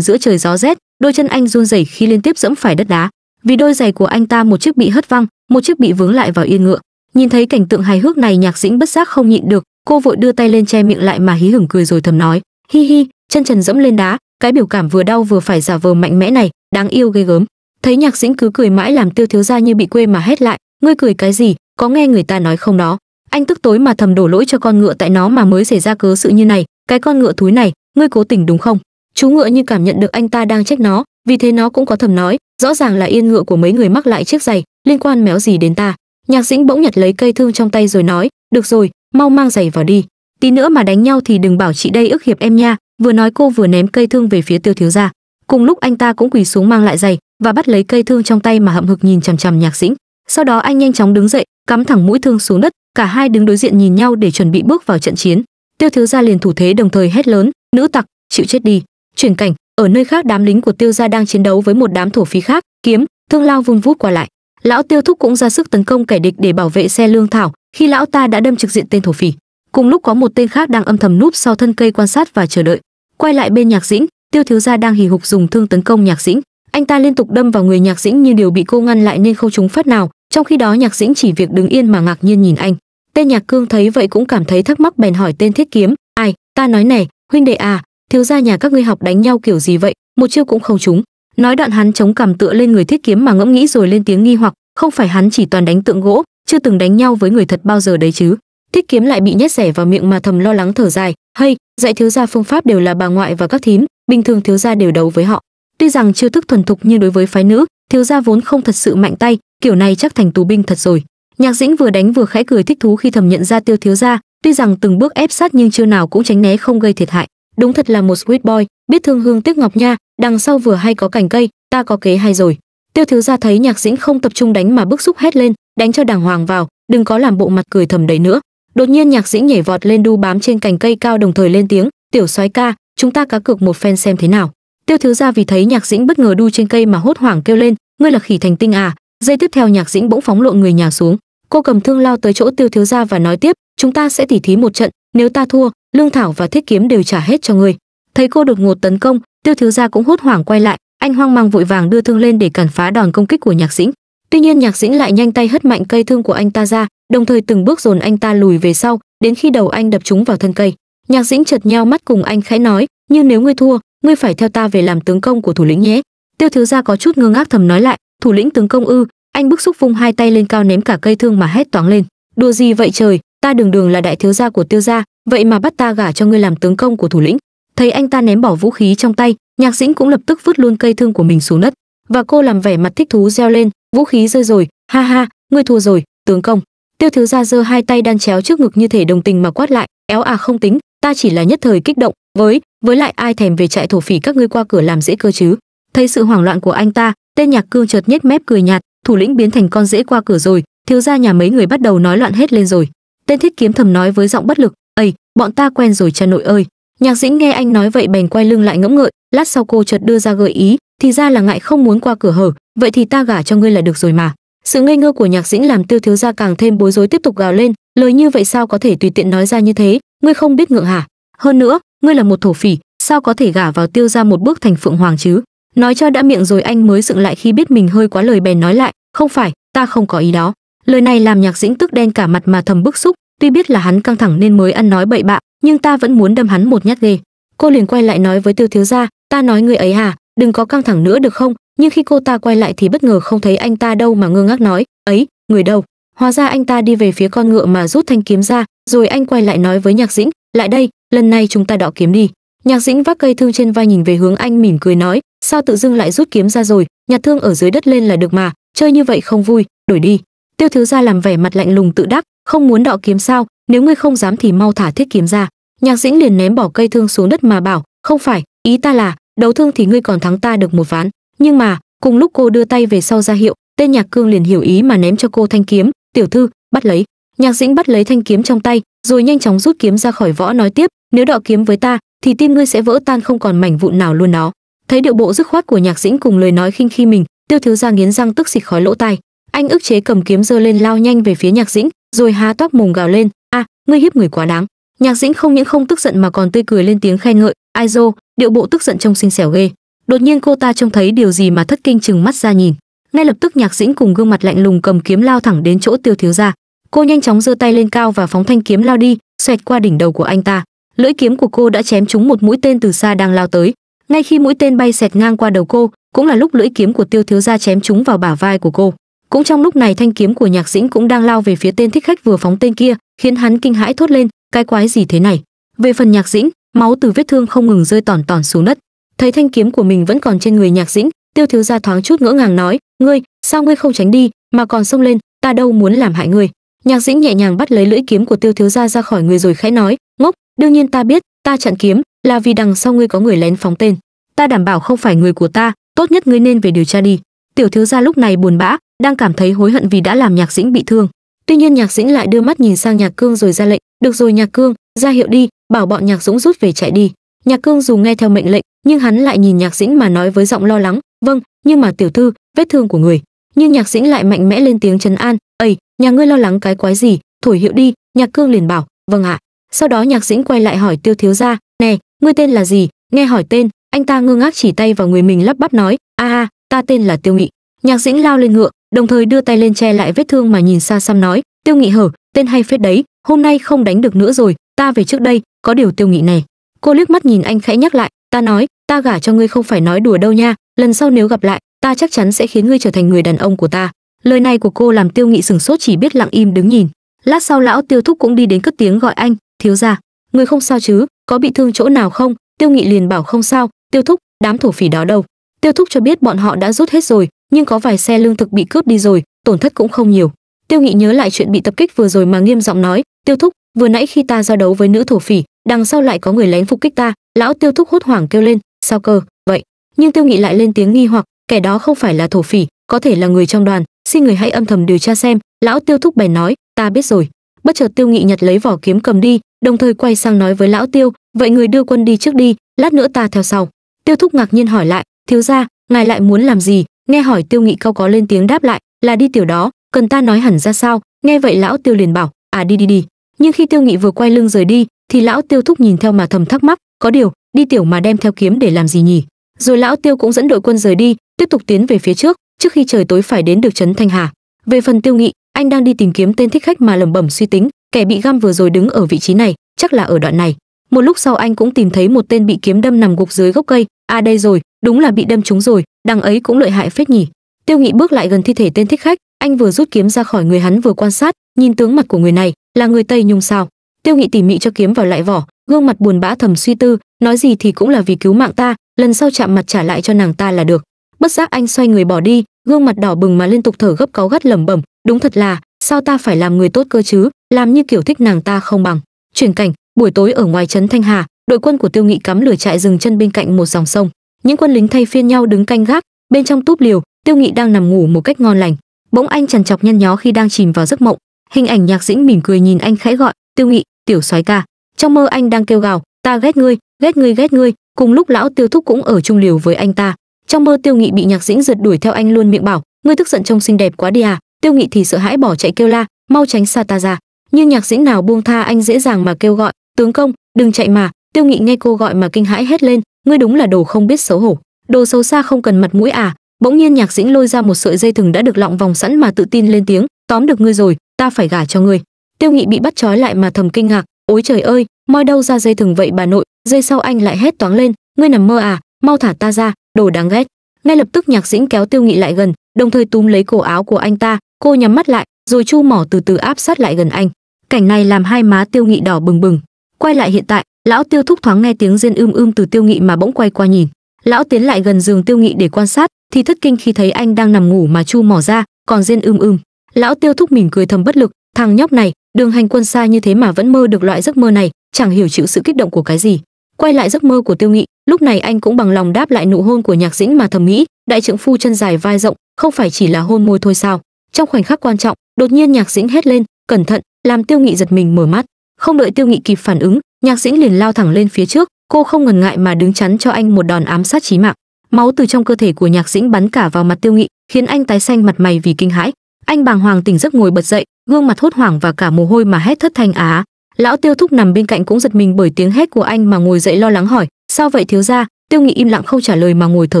giữa trời gió rét đôi chân anh run rẩy khi liên tiếp dẫm phải đất đá vì đôi giày của anh ta một chiếc bị hất văng một chiếc bị vướng lại vào yên ngựa nhìn thấy cảnh tượng hài hước này nhạc dĩnh bất giác không nhịn được cô vội đưa tay lên che miệng lại mà hí hửng cười rồi thầm nói hi hi chân trần dẫm lên đá cái biểu cảm vừa đau vừa phải giả vờ mạnh mẽ này đáng yêu ghê gớm thấy nhạc dĩnh cứ cười mãi làm tiêu thiếu gia như bị quê mà hét lại ngươi cười cái gì có nghe người ta nói không đó anh tức tối mà thầm đổ lỗi cho con ngựa tại nó mà mới xảy ra cớ sự như này cái con ngựa thúi này ngươi cố tình đúng không chú ngựa như cảm nhận được anh ta đang trách nó vì thế nó cũng có thầm nói rõ ràng là yên ngựa của mấy người mắc lại chiếc giày liên quan méo gì đến ta nhạc dĩnh bỗng nhặt lấy cây thương trong tay rồi nói được rồi mau mang giày vào đi tí nữa mà đánh nhau thì đừng bảo chị đây ức hiệp em nha vừa nói cô vừa ném cây thương về phía tiêu thiếu gia cùng lúc anh ta cũng quỳ xuống mang lại giày và bắt lấy cây thương trong tay mà hậm hực nhìn chằm chằm nhạc dĩnh sau đó anh nhanh chóng đứng dậy cắm thẳng mũi thương xuống đất cả hai đứng đối diện nhìn nhau để chuẩn bị bước vào trận chiến tiêu thiếu gia liền thủ thế đồng thời hét lớn nữ tặc chịu chết đi chuyển cảnh ở nơi khác đám lính của tiêu gia đang chiến đấu với một đám thổ phí khác kiếm thương lao vung vút qua lại lão tiêu thúc cũng ra sức tấn công kẻ địch để bảo vệ xe lương thảo khi lão ta đã đâm trực diện tên thổ phỉ cùng lúc có một tên khác đang âm thầm núp sau thân cây quan sát và chờ đợi quay lại bên nhạc dĩnh tiêu thiếu gia đang hì hục dùng thương tấn công nhạc dĩnh anh ta liên tục đâm vào người nhạc dĩnh nhưng điều bị cô ngăn lại nên không trúng phát nào trong khi đó nhạc dĩnh chỉ việc đứng yên mà ngạc nhiên nhìn anh tên nhạc cương thấy vậy cũng cảm thấy thắc mắc bèn hỏi tên thiết kiếm ai ta nói này huynh đệ à thiếu gia nhà các ngươi học đánh nhau kiểu gì vậy một chiêu cũng không trúng nói đoạn hắn chống cằm tựa lên người thiết kiếm mà ngẫm nghĩ rồi lên tiếng nghi hoặc không phải hắn chỉ toàn đánh tượng gỗ chưa từng đánh nhau với người thật bao giờ đấy chứ thiết kiếm lại bị nhét rẻ vào miệng mà thầm lo lắng thở dài hay dạy thiếu gia phương pháp đều là bà ngoại và các thím bình thường thiếu gia đều đấu với họ tuy rằng chưa thức thuần thục như đối với phái nữ thiếu gia vốn không thật sự mạnh tay kiểu này chắc thành tù binh thật rồi nhạc dĩnh vừa đánh vừa khẽ cười thích thú khi thầm nhận ra tiêu thiếu gia tuy rằng từng bước ép sát nhưng chưa nào cũng tránh né không gây thiệt hại đúng thật là một sweet boy biết thương hương tiếc ngọc nha đằng sau vừa hay có cành cây ta có kế hay rồi tiêu thiếu gia thấy nhạc dĩnh không tập trung đánh mà bức xúc hét lên đánh cho đàng hoàng vào đừng có làm bộ mặt cười thầm đầy nữa đột nhiên nhạc dĩnh nhảy vọt lên đu bám trên cành cây cao đồng thời lên tiếng tiểu soái ca chúng ta cá cược một phen xem thế nào tiêu thiếu gia vì thấy nhạc dĩnh bất ngờ đu trên cây mà hốt hoảng kêu lên ngươi là khỉ thành tinh à giây tiếp theo nhạc dĩnh bỗng phóng lộn người nhà xuống cô cầm thương lao tới chỗ tiêu thiếu gia và nói tiếp chúng ta sẽ tỉ thí một trận nếu ta thua lương thảo và thiết kiếm đều trả hết cho ngươi thấy cô đột ngột tấn công tiêu thiếu gia cũng hốt hoảng quay lại anh hoang mang vội vàng đưa thương lên để cản phá đòn công kích của nhạc dĩnh tuy nhiên nhạc dĩnh lại nhanh tay hất mạnh cây thương của anh ta ra đồng thời từng bước dồn anh ta lùi về sau đến khi đầu anh đập trúng vào thân cây nhạc dĩnh chợt nheo mắt cùng anh khẽ nói như nếu ngươi thua ngươi phải theo ta về làm tướng công của thủ lĩnh nhé tiêu thiếu gia có chút ngơ ngác thầm nói lại thủ lĩnh tướng công ư anh bức xúc vung hai tay lên cao ném cả cây thương mà hét toáng lên đùa gì vậy trời ta đường đường là đại thiếu gia của tiêu gia vậy mà bắt ta gả cho ngươi làm tướng công của thủ lĩnh thấy anh ta ném bỏ vũ khí trong tay nhạc dĩnh cũng lập tức vứt luôn cây thương của mình xuống đất và cô làm vẻ mặt thích thú reo lên vũ khí rơi rồi ha ha ngươi thua rồi tướng công tiêu thiếu gia giơ hai tay đan chéo trước ngực như thể đồng tình mà quát lại éo à không tính ta chỉ là nhất thời kích động với với lại ai thèm về trại thổ phỉ các ngươi qua cửa làm dễ cơ chứ thấy sự hoảng loạn của anh ta tên nhạc cương chợt nhếch mép cười nhạt thủ lĩnh biến thành con dễ qua cửa rồi thiếu gia nhà mấy người bắt đầu nói loạn hết lên rồi tên thiết kiếm thầm nói với giọng bất lực ầy bọn ta quen rồi cha nội ơi nhạc dĩnh nghe anh nói vậy bèn quay lưng lại ngẫm ngợi lát sau cô chợt đưa ra gợi ý thì ra là ngại không muốn qua cửa hở vậy thì ta gả cho ngươi là được rồi mà sự ngây ngơ của nhạc dĩnh làm tiêu thiếu gia càng thêm bối rối tiếp tục gào lên lời như vậy sao có thể tùy tiện nói ra như thế ngươi không biết ngượng hả hơn nữa ngươi là một thổ phỉ sao có thể gả vào tiêu ra một bước thành phượng hoàng chứ nói cho đã miệng rồi anh mới dựng lại khi biết mình hơi quá lời bèn nói lại không phải ta không có ý đó lời này làm nhạc dĩnh tức đen cả mặt mà thầm bức xúc tuy biết là hắn căng thẳng nên mới ăn nói bậy bạ nhưng ta vẫn muốn đâm hắn một nhát ghê cô liền quay lại nói với tiêu thiếu gia ta nói người ấy à đừng có căng thẳng nữa được không nhưng khi cô ta quay lại thì bất ngờ không thấy anh ta đâu mà ngơ ngác nói ấy người đâu hóa ra anh ta đi về phía con ngựa mà rút thanh kiếm ra rồi anh quay lại nói với nhạc dĩnh lại đây lần này chúng ta đọ kiếm đi nhạc dĩnh vác cây thương trên vai nhìn về hướng anh mỉm cười nói sao tự dưng lại rút kiếm ra rồi nhặt thương ở dưới đất lên là được mà chơi như vậy không vui đổi đi tiêu thiếu gia làm vẻ mặt lạnh lùng tự đắc không muốn đọ kiếm sao nếu ngươi không dám thì mau thả thiết kiếm ra nhạc dĩnh liền ném bỏ cây thương xuống đất mà bảo không phải ý ta là đấu thương thì ngươi còn thắng ta được một ván nhưng mà cùng lúc cô đưa tay về sau ra hiệu tên nhạc cương liền hiểu ý mà ném cho cô thanh kiếm tiểu thư bắt lấy nhạc dĩnh bắt lấy thanh kiếm trong tay rồi nhanh chóng rút kiếm ra khỏi võ nói tiếp nếu đọ kiếm với ta thì tim ngươi sẽ vỡ tan không còn mảnh vụn nào luôn đó thấy điệu bộ dứt khoát của nhạc dĩnh cùng lời nói khinh khi mình tiêu thiếu gia nghiến răng tức xịt khói lỗ tai anh ức chế cầm kiếm giơ lên lao nhanh về phía nhạc dĩnh rồi há tóc mồm gào lên a à, ngươi hiếp người quá đáng nhạc dĩnh không những không tức giận mà còn tươi cười lên tiếng khen ngợi ai dô điệu bộ tức giận trông xinh xẻo ghê đột nhiên cô ta trông thấy điều gì mà thất kinh chừng mắt ra nhìn ngay lập tức nhạc dĩnh cùng gương mặt lạnh lùng cầm kiếm lao thẳng đến chỗ tiêu thiếu gia cô nhanh chóng giơ tay lên cao và phóng thanh kiếm lao đi xoẹt qua đỉnh đầu của anh ta lưỡi kiếm của cô đã chém trúng một mũi tên từ xa đang lao tới ngay khi mũi tên bay xẹt ngang qua đầu cô cũng là lúc lưỡi kiếm của tiêu thiếu gia chém trúng vào bả vai của cô cũng trong lúc này thanh kiếm của nhạc dĩnh cũng đang lao về phía tên thích khách vừa phóng tên kia khiến hắn kinh hãi thốt lên cái quái gì thế này về phần nhạc dĩnh máu từ vết thương không ngừng rơi tòn tòn xuống đất thấy thanh kiếm của mình vẫn còn trên người nhạc dĩnh tiêu thiếu gia thoáng chút ngỡ ngàng nói ngươi sao ngươi không tránh đi mà còn xông lên ta đâu muốn làm hại ngươi nhạc dĩnh nhẹ nhàng bắt lấy lưỡi kiếm của tiêu thiếu gia ra khỏi người rồi khẽ nói ngốc đương nhiên ta biết ta chặn kiếm là vì đằng sau ngươi có người lén phóng tên ta đảm bảo không phải người của ta tốt nhất ngươi nên về điều tra đi tiểu thiếu gia lúc này buồn bã đang cảm thấy hối hận vì đã làm nhạc dĩnh bị thương tuy nhiên nhạc dĩnh lại đưa mắt nhìn sang nhạc cương rồi ra lệnh được rồi nhạc cương ra hiệu đi bảo bọn nhạc dũng rút về chạy đi nhạc cương dù nghe theo mệnh lệnh nhưng hắn lại nhìn nhạc dĩnh mà nói với giọng lo lắng vâng nhưng mà tiểu thư vết thương của người nhưng nhạc dĩnh lại mạnh mẽ lên tiếng trấn an ầy nhà ngươi lo lắng cái quái gì thổi hiệu đi nhạc cương liền bảo vâng ạ sau đó nhạc dĩnh quay lại hỏi tiêu thiếu gia nè ngươi tên là gì nghe hỏi tên anh ta ngơ ngác chỉ tay vào người mình lắp bắp nói a a ta tên là tiêu nghị nhạc dĩnh lao lên ngựa đồng thời đưa tay lên che lại vết thương mà nhìn xa xăm nói tiêu nghị hở tên hay phết đấy hôm nay không đánh được nữa rồi ta về trước đây có điều tiêu nghị này cô liếc mắt nhìn anh khẽ nhắc lại ta nói ta gả cho ngươi không phải nói đùa đâu nha lần sau nếu gặp lại ta chắc chắn sẽ khiến ngươi trở thành người đàn ông của ta lời này của cô làm tiêu nghị sừng sốt chỉ biết lặng im đứng nhìn lát sau lão tiêu thúc cũng đi đến cất tiếng gọi anh thiếu ra người không sao chứ có bị thương chỗ nào không tiêu nghị liền bảo không sao tiêu thúc đám thổ phỉ đó đâu tiêu thúc cho biết bọn họ đã rút hết rồi nhưng có vài xe lương thực bị cướp đi rồi tổn thất cũng không nhiều tiêu nghị nhớ lại chuyện bị tập kích vừa rồi mà nghiêm giọng nói tiêu thúc vừa nãy khi ta giao đấu với nữ thổ phỉ đằng sau lại có người lén phục kích ta lão tiêu thúc hốt hoảng kêu lên sao cơ vậy nhưng tiêu nghị lại lên tiếng nghi hoặc kẻ đó không phải là thổ phỉ có thể là người trong đoàn xin người hãy âm thầm điều tra xem lão tiêu thúc bèn nói ta biết rồi bất chợt tiêu nghị nhặt lấy vỏ kiếm cầm đi đồng thời quay sang nói với lão tiêu vậy người đưa quân đi trước đi lát nữa ta theo sau tiêu thúc ngạc nhiên hỏi lại thiếu gia, ngài lại muốn làm gì nghe hỏi tiêu nghị cao có lên tiếng đáp lại là đi tiểu đó cần ta nói hẳn ra sao nghe vậy lão tiêu liền bảo à đi đi đi nhưng khi tiêu nghị vừa quay lưng rời đi thì lão tiêu thúc nhìn theo mà thầm thắc mắc có điều đi tiểu mà đem theo kiếm để làm gì nhỉ rồi lão tiêu cũng dẫn đội quân rời đi tiếp tục tiến về phía trước trước khi trời tối phải đến được trấn thanh hà về phần tiêu nghị anh đang đi tìm kiếm tên thích khách mà lẩm bẩm suy tính kẻ bị găm vừa rồi đứng ở vị trí này chắc là ở đoạn này một lúc sau anh cũng tìm thấy một tên bị kiếm đâm nằm gục dưới gốc cây à đây rồi đúng là bị đâm trúng rồi đằng ấy cũng lợi hại phết nhỉ tiêu nghị bước lại gần thi thể tên thích khách anh vừa rút kiếm ra khỏi người hắn vừa quan sát nhìn tướng mặt của người này là người tây nhung sao tiêu nghị tỉ mị cho kiếm vào lại vỏ gương mặt buồn bã thầm suy tư nói gì thì cũng là vì cứu mạng ta lần sau chạm mặt trả lại cho nàng ta là được bất giác anh xoay người bỏ đi gương mặt đỏ bừng mà liên tục thở gấp cáu gắt lẩm bẩm đúng thật là sao ta phải làm người tốt cơ chứ làm như kiểu thích nàng ta không bằng chuyển cảnh buổi tối ở ngoài trấn thanh hà đội quân của tiêu nghị cắm lửa trại rừng chân bên cạnh một dòng sông những quân lính thay phiên nhau đứng canh gác bên trong túp liều tiêu nghị đang nằm ngủ một cách ngon lành bỗng anh trằn trọc nhăn nhó khi đang chìm vào giấc mộng hình ảnh nhạc dĩnh mỉm cười nhìn anh khẽ gọi tiêu nghị tiểu soái ca trong mơ anh đang kêu gào ta ghét ngươi ghét ngươi ghét ngươi cùng lúc lão tiêu thúc cũng ở chung liều với anh ta trong mơ tiêu nghị bị nhạc dĩnh rượt đuổi theo anh luôn miệng bảo ngươi tức giận trông xinh đẹp quá đi à tiêu nghị thì sợ hãi bỏ chạy kêu la mau tránh xa ta ra nhưng nhạc dĩnh nào buông tha anh dễ dàng mà kêu gọi tướng công đừng chạy mà tiêu nghị nghe cô gọi mà kinh hãi hết lên ngươi đúng là đồ không biết xấu hổ đồ xấu xa không cần mặt mũi à bỗng nhiên nhạc dĩnh lôi ra một sợi dây thừng đã được lọng vòng sẵn mà tự tin lên tiếng tóm được ngươi rồi ta phải gả cho ngươi tiêu nghị bị bắt trói lại mà thầm kinh ngạc ôi trời ơi moi đâu ra dây thừng vậy bà nội dây sau anh lại hét toáng lên ngươi nằm mơ à mau thả ta ra đồ đáng ghét ngay lập tức nhạc dĩnh kéo tiêu nghị lại gần đồng thời túm lấy cổ áo của anh ta cô nhắm mắt lại rồi chu mỏ từ từ áp sát lại gần anh cảnh này làm hai má tiêu nghị đỏ bừng bừng quay lại hiện tại lão tiêu thúc thoáng nghe tiếng rên ưm ưm từ tiêu nghị mà bỗng quay qua nhìn lão tiến lại gần giường tiêu nghị để quan sát thì thất kinh khi thấy anh đang nằm ngủ mà chu mỏ ra còn rên ưm ưm lão tiêu thúc mỉm cười thầm bất lực thằng nhóc này đường hành quân xa như thế mà vẫn mơ được loại giấc mơ này chẳng hiểu chịu sự kích động của cái gì quay lại giấc mơ của tiêu nghị lúc này anh cũng bằng lòng đáp lại nụ hôn của nhạc dĩnh mà thầm nghĩ đại trưởng phu chân dài vai rộng không phải chỉ là hôn môi thôi sao trong khoảnh khắc quan trọng đột nhiên nhạc dĩnh hét lên cẩn thận làm tiêu nghị giật mình mở mắt không đợi tiêu nghị kịp phản ứng nhạc Dĩnh liền lao thẳng lên phía trước cô không ngần ngại mà đứng chắn cho anh một đòn ám sát chí mạng máu từ trong cơ thể của nhạc dĩnh bắn cả vào mặt tiêu nghị khiến anh tái xanh mặt mày vì kinh hãi anh bàng hoàng tỉnh giấc ngồi bật dậy gương mặt hốt hoảng và cả mồ hôi mà hét thất thanh á lão tiêu thúc nằm bên cạnh cũng giật mình bởi tiếng hét của anh mà ngồi dậy lo lắng hỏi sao vậy thiếu gia tiêu nghị im lặng không trả lời mà ngồi thở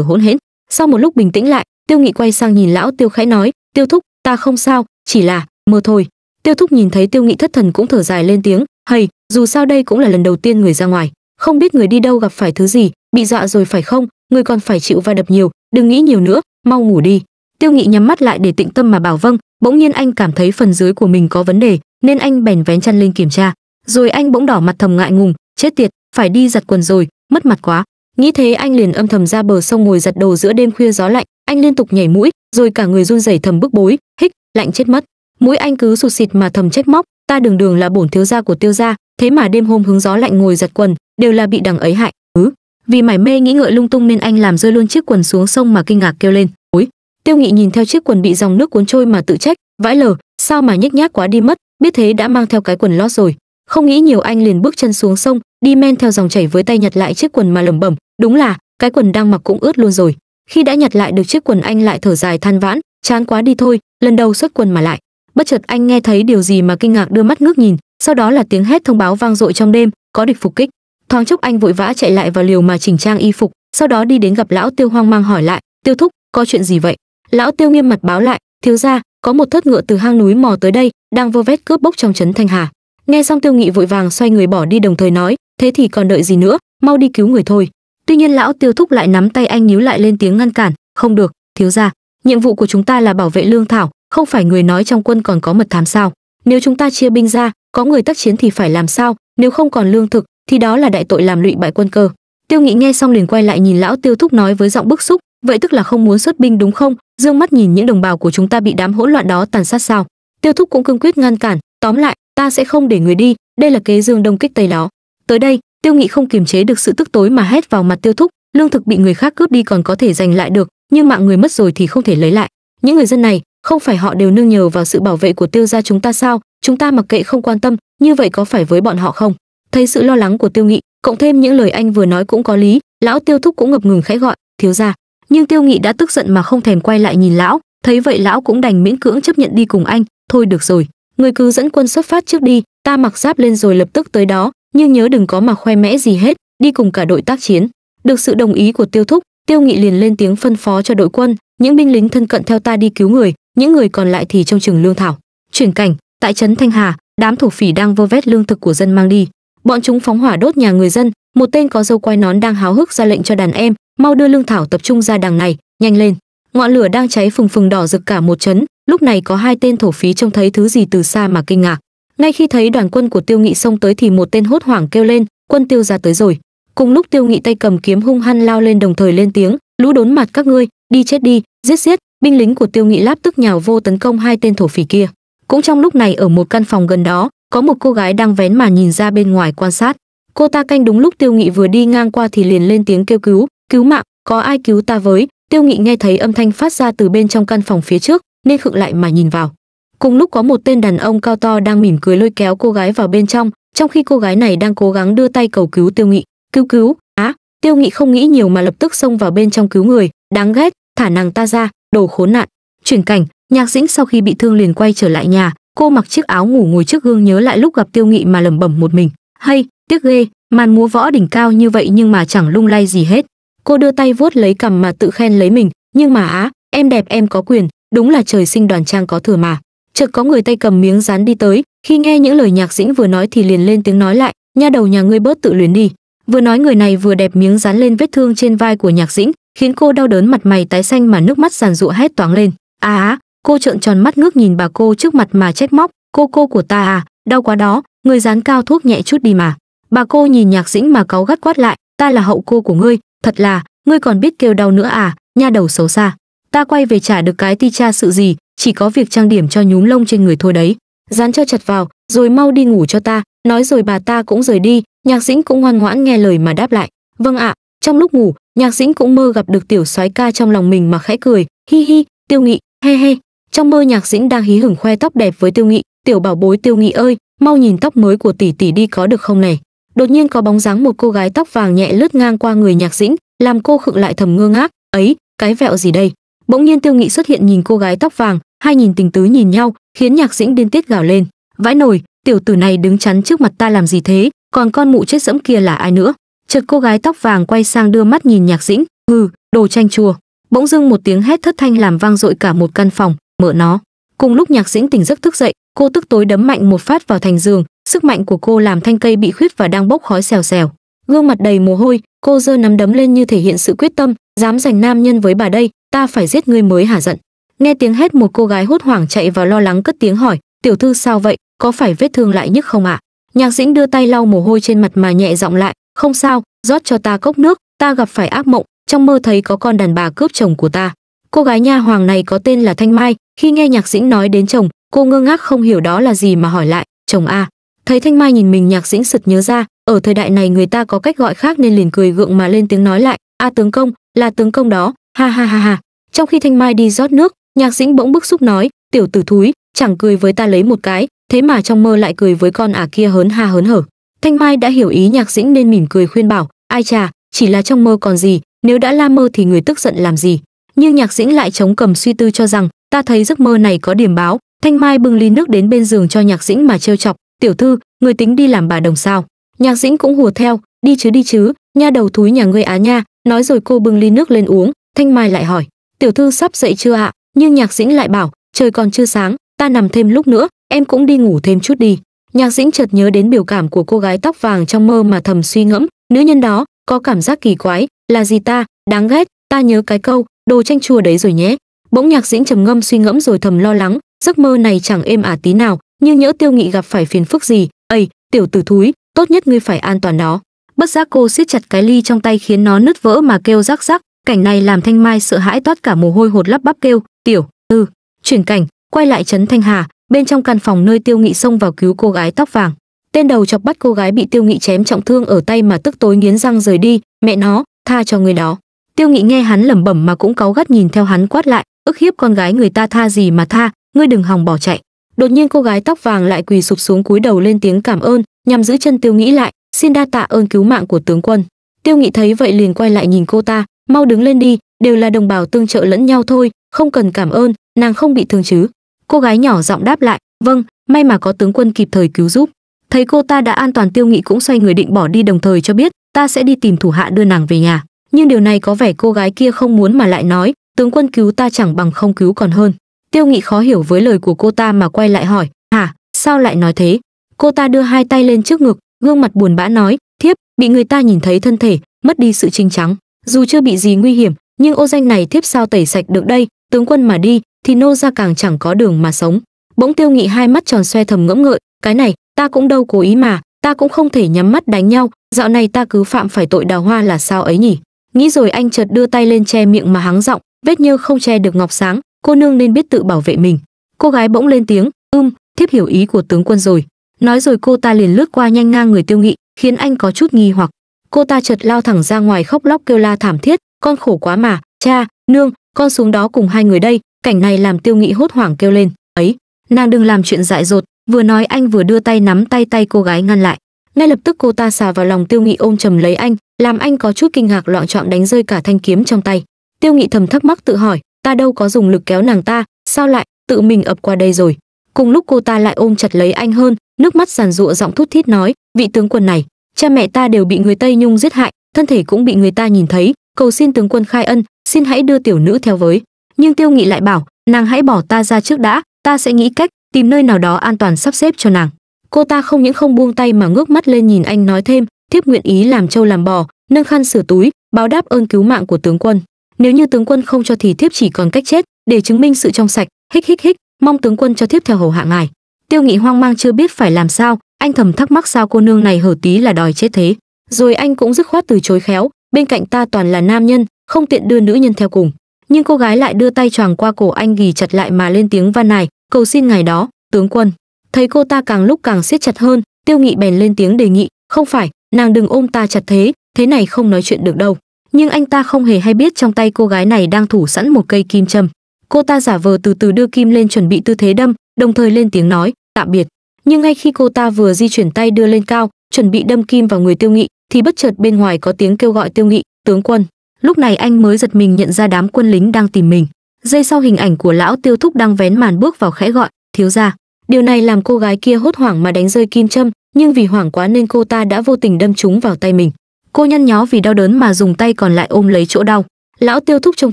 hỗn hển sau một lúc bình tĩnh lại tiêu nghị quay sang nhìn lão tiêu khẽ nói tiêu thúc ta không sao chỉ là mơ thôi tiêu thúc nhìn thấy tiêu nghị thất thần cũng thở dài lên tiếng hay dù sao đây cũng là lần đầu tiên người ra ngoài không biết người đi đâu gặp phải thứ gì bị dọa rồi phải không người còn phải chịu va đập nhiều đừng nghĩ nhiều nữa mau ngủ đi tiêu nghị nhắm mắt lại để tịnh tâm mà bảo vâng bỗng nhiên anh cảm thấy phần dưới của mình có vấn đề nên anh bèn vén chăn lên kiểm tra rồi anh bỗng đỏ mặt thầm ngại ngùng chết tiệt phải đi giặt quần rồi mất mặt quá nghĩ thế anh liền âm thầm ra bờ sông ngồi giặt đồ giữa đêm khuya gió lạnh anh liên tục nhảy mũi rồi cả người run rẩy thầm bức bối hích lạnh chết mất mũi anh cứ sụt sịt mà thầm trách móc ta đường đường là bổn thiếu gia của tiêu gia thế mà đêm hôm hứng gió lạnh ngồi giặt quần đều là bị đằng ấy hại ứ ừ. vì mải mê nghĩ ngợi lung tung nên anh làm rơi luôn chiếc quần xuống sông mà kinh ngạc kêu lên ối tiêu nghị nhìn theo chiếc quần bị dòng nước cuốn trôi mà tự trách vãi lờ sao mà nhếch nhác quá đi mất biết thế đã mang theo cái quần lót rồi không nghĩ nhiều anh liền bước chân xuống sông đi men theo dòng chảy với tay nhặt lại chiếc quần mà lẩm bẩm đúng là cái quần đang mặc cũng ướt luôn rồi khi đã nhặt lại được chiếc quần anh lại thở dài than vãn chán quá đi thôi lần đầu xuất quần mà lại bất chợt anh nghe thấy điều gì mà kinh ngạc đưa mắt ngước nhìn sau đó là tiếng hét thông báo vang dội trong đêm có địch phục kích thoáng chốc anh vội vã chạy lại vào liều mà chỉnh trang y phục sau đó đi đến gặp lão tiêu hoang mang hỏi lại tiêu thúc có chuyện gì vậy lão tiêu nghiêm mặt báo lại thiếu ra có một thớt ngựa từ hang núi mò tới đây đang vơ vét cướp bốc trong trấn thanh hà nghe xong tiêu nghị vội vàng xoay người bỏ đi đồng thời nói thế thì còn đợi gì nữa mau đi cứu người thôi tuy nhiên lão tiêu thúc lại nắm tay anh nhíu lại lên tiếng ngăn cản không được thiếu ra nhiệm vụ của chúng ta là bảo vệ lương thảo không phải người nói trong quân còn có mật thám sao nếu chúng ta chia binh ra có người tác chiến thì phải làm sao nếu không còn lương thực thì đó là đại tội làm lụy bại quân cơ tiêu nghị nghe xong liền quay lại nhìn lão tiêu thúc nói với giọng bức xúc vậy tức là không muốn xuất binh đúng không dương mắt nhìn những đồng bào của chúng ta bị đám hỗn loạn đó tàn sát sao tiêu thúc cũng cương quyết ngăn cản tóm lại ta sẽ không để người đi đây là kế dương đông kích tây đó tới đây tiêu nghị không kiềm chế được sự tức tối mà hét vào mặt tiêu thúc lương thực bị người khác cướp đi còn có thể giành lại được nhưng mạng người mất rồi thì không thể lấy lại những người dân này không phải họ đều nương nhờ vào sự bảo vệ của tiêu gia chúng ta sao chúng ta mặc kệ không quan tâm như vậy có phải với bọn họ không thấy sự lo lắng của tiêu nghị cộng thêm những lời anh vừa nói cũng có lý lão tiêu thúc cũng ngập ngừng khẽ gọi thiếu gia nhưng tiêu nghị đã tức giận mà không thèm quay lại nhìn lão thấy vậy lão cũng đành miễn cưỡng chấp nhận đi cùng anh thôi được rồi người cứ dẫn quân xuất phát trước đi ta mặc giáp lên rồi lập tức tới đó nhưng nhớ đừng có mà khoe mẽ gì hết đi cùng cả đội tác chiến được sự đồng ý của tiêu thúc tiêu nghị liền lên tiếng phân phó cho đội quân những binh lính thân cận theo ta đi cứu người những người còn lại thì trong trường lương thảo chuyển cảnh tại trấn thanh hà đám thổ phỉ đang vơ vét lương thực của dân mang đi bọn chúng phóng hỏa đốt nhà người dân một tên có dâu quai nón đang háo hức ra lệnh cho đàn em mau đưa lương thảo tập trung ra đằng này nhanh lên ngọn lửa đang cháy phừng phừng đỏ rực cả một trấn lúc này có hai tên thổ phí trông thấy thứ gì từ xa mà kinh ngạc ngay khi thấy đoàn quân của tiêu nghị xông tới thì một tên hốt hoảng kêu lên quân tiêu ra tới rồi cùng lúc tiêu nghị tay cầm kiếm hung hăng lao lên đồng thời lên tiếng lũ đốn mặt các ngươi đi chết đi giết giết binh lính của tiêu nghị láp tức nhào vô tấn công hai tên thổ phỉ kia cũng trong lúc này ở một căn phòng gần đó có một cô gái đang vén mà nhìn ra bên ngoài quan sát cô ta canh đúng lúc tiêu nghị vừa đi ngang qua thì liền lên tiếng kêu cứu cứu mạng có ai cứu ta với tiêu nghị nghe thấy âm thanh phát ra từ bên trong căn phòng phía trước nên khựng lại mà nhìn vào cùng lúc có một tên đàn ông cao to đang mỉm cười lôi kéo cô gái vào bên trong trong khi cô gái này đang cố gắng đưa tay cầu cứu tiêu nghị cứu cứu á tiêu nghị không nghĩ nhiều mà lập tức xông vào bên trong cứu người đáng ghét thả nàng ta ra đồ khốn nạn chuyển cảnh nhạc dĩnh sau khi bị thương liền quay trở lại nhà cô mặc chiếc áo ngủ ngồi trước gương nhớ lại lúc gặp tiêu nghị mà lẩm bẩm một mình hay tiếc ghê màn múa võ đỉnh cao như vậy nhưng mà chẳng lung lay gì hết cô đưa tay vuốt lấy cằm mà tự khen lấy mình nhưng mà á em đẹp em có quyền đúng là trời sinh đoàn trang có thừa mà chợt có người tay cầm miếng dán đi tới khi nghe những lời nhạc dĩnh vừa nói thì liền lên tiếng nói lại nha đầu nhà ngươi bớt tự luyến đi vừa nói người này vừa đẹp miếng dán lên vết thương trên vai của nhạc dĩnh khiến cô đau đớn mặt mày tái xanh mà nước mắt giàn giụa hét toáng lên à, cô trợn tròn mắt ngước nhìn bà cô trước mặt mà trách móc cô cô của ta à đau quá đó người dán cao thuốc nhẹ chút đi mà bà cô nhìn nhạc dĩnh mà cáu gắt quát lại ta là hậu cô của ngươi thật là ngươi còn biết kêu đau nữa à nha đầu xấu xa ta quay về trả được cái ti cha sự gì chỉ có việc trang điểm cho nhúm lông trên người thôi đấy dán cho chặt vào rồi mau đi ngủ cho ta nói rồi bà ta cũng rời đi nhạc dĩnh cũng ngoan ngoãn nghe lời mà đáp lại vâng ạ à, trong lúc ngủ nhạc dĩnh cũng mơ gặp được tiểu soái ca trong lòng mình mà khẽ cười hi hi tiêu nghị he he trong mơ nhạc dĩnh đang hí hửng khoe tóc đẹp với tiêu nghị tiểu bảo bối tiêu nghị ơi mau nhìn tóc mới của tỷ tỷ đi có được không này đột nhiên có bóng dáng một cô gái tóc vàng nhẹ lướt ngang qua người nhạc dĩnh làm cô khựng lại thầm ngơ ngác ấy cái vẹo gì đây bỗng nhiên tiêu nghị xuất hiện nhìn cô gái tóc vàng hai nhìn tình tứ nhìn nhau khiến nhạc dĩnh điên tiết gào lên vãi nổi tiểu tử này đứng chắn trước mặt ta làm gì thế còn con mụ chết dẫm kia là ai nữa chợt cô gái tóc vàng quay sang đưa mắt nhìn nhạc dĩnh hừ đồ tranh chùa bỗng dưng một tiếng hét thất thanh làm vang dội cả một căn phòng mở nó cùng lúc nhạc dĩnh tỉnh giấc thức dậy cô tức tối đấm mạnh một phát vào thành giường sức mạnh của cô làm thanh cây bị khuyết và đang bốc khói xèo xèo gương mặt đầy mồ hôi cô giơ nắm đấm lên như thể hiện sự quyết tâm dám giành nam nhân với bà đây ta phải giết ngươi mới hả giận nghe tiếng hét một cô gái hốt hoảng chạy vào lo lắng cất tiếng hỏi tiểu thư sao vậy có phải vết thương lại nhức không ạ à? nhạc dĩnh đưa tay lau mồ hôi trên mặt mà nhẹ giọng lại không sao rót cho ta cốc nước ta gặp phải ác mộng trong mơ thấy có con đàn bà cướp chồng của ta cô gái nha hoàng này có tên là thanh mai khi nghe nhạc dĩnh nói đến chồng cô ngơ ngác không hiểu đó là gì mà hỏi lại chồng a à. thấy thanh mai nhìn mình nhạc dĩnh sực nhớ ra ở thời đại này người ta có cách gọi khác nên liền cười gượng mà lên tiếng nói lại a à, tướng công là tướng công đó ha ha ha ha trong khi thanh mai đi rót nước nhạc dĩnh bỗng bức xúc nói tiểu tử thúi chẳng cười với ta lấy một cái thế mà trong mơ lại cười với con ả à kia hớn ha hớn hở Thanh Mai đã hiểu ý nhạc dĩnh nên mỉm cười khuyên bảo, ai chà, chỉ là trong mơ còn gì, nếu đã la mơ thì người tức giận làm gì. Nhưng nhạc dĩnh lại chống cầm suy tư cho rằng, ta thấy giấc mơ này có điểm báo, Thanh Mai bưng ly nước đến bên giường cho nhạc dĩnh mà trêu chọc, tiểu thư, người tính đi làm bà đồng sao. Nhạc dĩnh cũng hùa theo, đi chứ đi chứ, nha đầu thúi nhà ngươi á nha, nói rồi cô bưng ly nước lên uống, Thanh Mai lại hỏi, tiểu thư sắp dậy chưa ạ, nhưng nhạc dĩnh lại bảo, trời còn chưa sáng, ta nằm thêm lúc nữa, em cũng đi ngủ thêm chút đi nhạc dĩnh chợt nhớ đến biểu cảm của cô gái tóc vàng trong mơ mà thầm suy ngẫm nữ nhân đó có cảm giác kỳ quái là gì ta đáng ghét ta nhớ cái câu đồ tranh chua đấy rồi nhé bỗng nhạc dĩnh trầm ngâm suy ngẫm rồi thầm lo lắng giấc mơ này chẳng êm ả tí nào như nhỡ tiêu nghị gặp phải phiền phức gì Ầy tiểu tử thúi tốt nhất ngươi phải an toàn đó bất giác cô siết chặt cái ly trong tay khiến nó nứt vỡ mà kêu rắc rắc cảnh này làm thanh mai sợ hãi toát cả mồ hôi hột lắp bắp kêu tiểu tư ừ, chuyển cảnh quay lại trấn thanh hà bên trong căn phòng nơi tiêu nghị xông vào cứu cô gái tóc vàng tên đầu chọc bắt cô gái bị tiêu nghị chém trọng thương ở tay mà tức tối nghiến răng rời đi mẹ nó tha cho người đó tiêu nghị nghe hắn lẩm bẩm mà cũng cáu gắt nhìn theo hắn quát lại ức hiếp con gái người ta tha gì mà tha ngươi đừng hòng bỏ chạy đột nhiên cô gái tóc vàng lại quỳ sụp xuống cúi đầu lên tiếng cảm ơn nhằm giữ chân tiêu nghị lại xin đa tạ ơn cứu mạng của tướng quân tiêu nghị thấy vậy liền quay lại nhìn cô ta mau đứng lên đi đều là đồng bào tương trợ lẫn nhau thôi không cần cảm ơn nàng không bị thương chứ cô gái nhỏ giọng đáp lại vâng may mà có tướng quân kịp thời cứu giúp thấy cô ta đã an toàn tiêu nghị cũng xoay người định bỏ đi đồng thời cho biết ta sẽ đi tìm thủ hạ đưa nàng về nhà nhưng điều này có vẻ cô gái kia không muốn mà lại nói tướng quân cứu ta chẳng bằng không cứu còn hơn tiêu nghị khó hiểu với lời của cô ta mà quay lại hỏi hả sao lại nói thế cô ta đưa hai tay lên trước ngực gương mặt buồn bã nói thiếp bị người ta nhìn thấy thân thể mất đi sự trinh trắng dù chưa bị gì nguy hiểm nhưng ô danh này thiếp sao tẩy sạch được đây tướng quân mà đi thì nô ra càng chẳng có đường mà sống bỗng tiêu nghị hai mắt tròn xoe thầm ngẫm ngợi cái này ta cũng đâu cố ý mà ta cũng không thể nhắm mắt đánh nhau dạo này ta cứ phạm phải tội đào hoa là sao ấy nhỉ nghĩ rồi anh chợt đưa tay lên che miệng mà hắng giọng vết nhơ không che được ngọc sáng cô nương nên biết tự bảo vệ mình cô gái bỗng lên tiếng ưm um, thiếp hiểu ý của tướng quân rồi nói rồi cô ta liền lướt qua nhanh ngang người tiêu nghị khiến anh có chút nghi hoặc cô ta chợt lao thẳng ra ngoài khóc lóc kêu la thảm thiết con khổ quá mà cha nương con xuống đó cùng hai người đây cảnh này làm tiêu nghị hốt hoảng kêu lên ấy nàng đừng làm chuyện dại dột vừa nói anh vừa đưa tay nắm tay tay cô gái ngăn lại ngay lập tức cô ta xà vào lòng tiêu nghị ôm chầm lấy anh làm anh có chút kinh ngạc loạn trọng đánh rơi cả thanh kiếm trong tay tiêu nghị thầm thắc mắc tự hỏi ta đâu có dùng lực kéo nàng ta sao lại tự mình ập qua đây rồi cùng lúc cô ta lại ôm chặt lấy anh hơn nước mắt giàn giụa giọng thút thít nói vị tướng quân này cha mẹ ta đều bị người tây nhung giết hại thân thể cũng bị người ta nhìn thấy cầu xin tướng quân khai ân xin hãy đưa tiểu nữ theo với nhưng tiêu nghị lại bảo nàng hãy bỏ ta ra trước đã ta sẽ nghĩ cách tìm nơi nào đó an toàn sắp xếp cho nàng cô ta không những không buông tay mà ngước mắt lên nhìn anh nói thêm thiếp nguyện ý làm trâu làm bò nâng khăn sửa túi báo đáp ơn cứu mạng của tướng quân nếu như tướng quân không cho thì thiếp chỉ còn cách chết để chứng minh sự trong sạch hích hích hích mong tướng quân cho thiếp theo hầu hạ ngài tiêu nghị hoang mang chưa biết phải làm sao anh thầm thắc mắc sao cô nương này hở tí là đòi chết thế rồi anh cũng dứt khoát từ chối khéo bên cạnh ta toàn là nam nhân không tiện đưa nữ nhân theo cùng nhưng cô gái lại đưa tay choàng qua cổ anh ghì chặt lại mà lên tiếng van nài cầu xin ngài đó tướng quân thấy cô ta càng lúc càng siết chặt hơn tiêu nghị bèn lên tiếng đề nghị không phải nàng đừng ôm ta chặt thế thế này không nói chuyện được đâu nhưng anh ta không hề hay biết trong tay cô gái này đang thủ sẵn một cây kim châm cô ta giả vờ từ từ đưa kim lên chuẩn bị tư thế đâm đồng thời lên tiếng nói tạm biệt nhưng ngay khi cô ta vừa di chuyển tay đưa lên cao chuẩn bị đâm kim vào người tiêu nghị thì bất chợt bên ngoài có tiếng kêu gọi tiêu nghị tướng quân lúc này anh mới giật mình nhận ra đám quân lính đang tìm mình giây sau hình ảnh của lão tiêu thúc đang vén màn bước vào khẽ gọi thiếu ra điều này làm cô gái kia hốt hoảng mà đánh rơi kim châm nhưng vì hoảng quá nên cô ta đã vô tình đâm chúng vào tay mình cô nhăn nhó vì đau đớn mà dùng tay còn lại ôm lấy chỗ đau lão tiêu thúc trông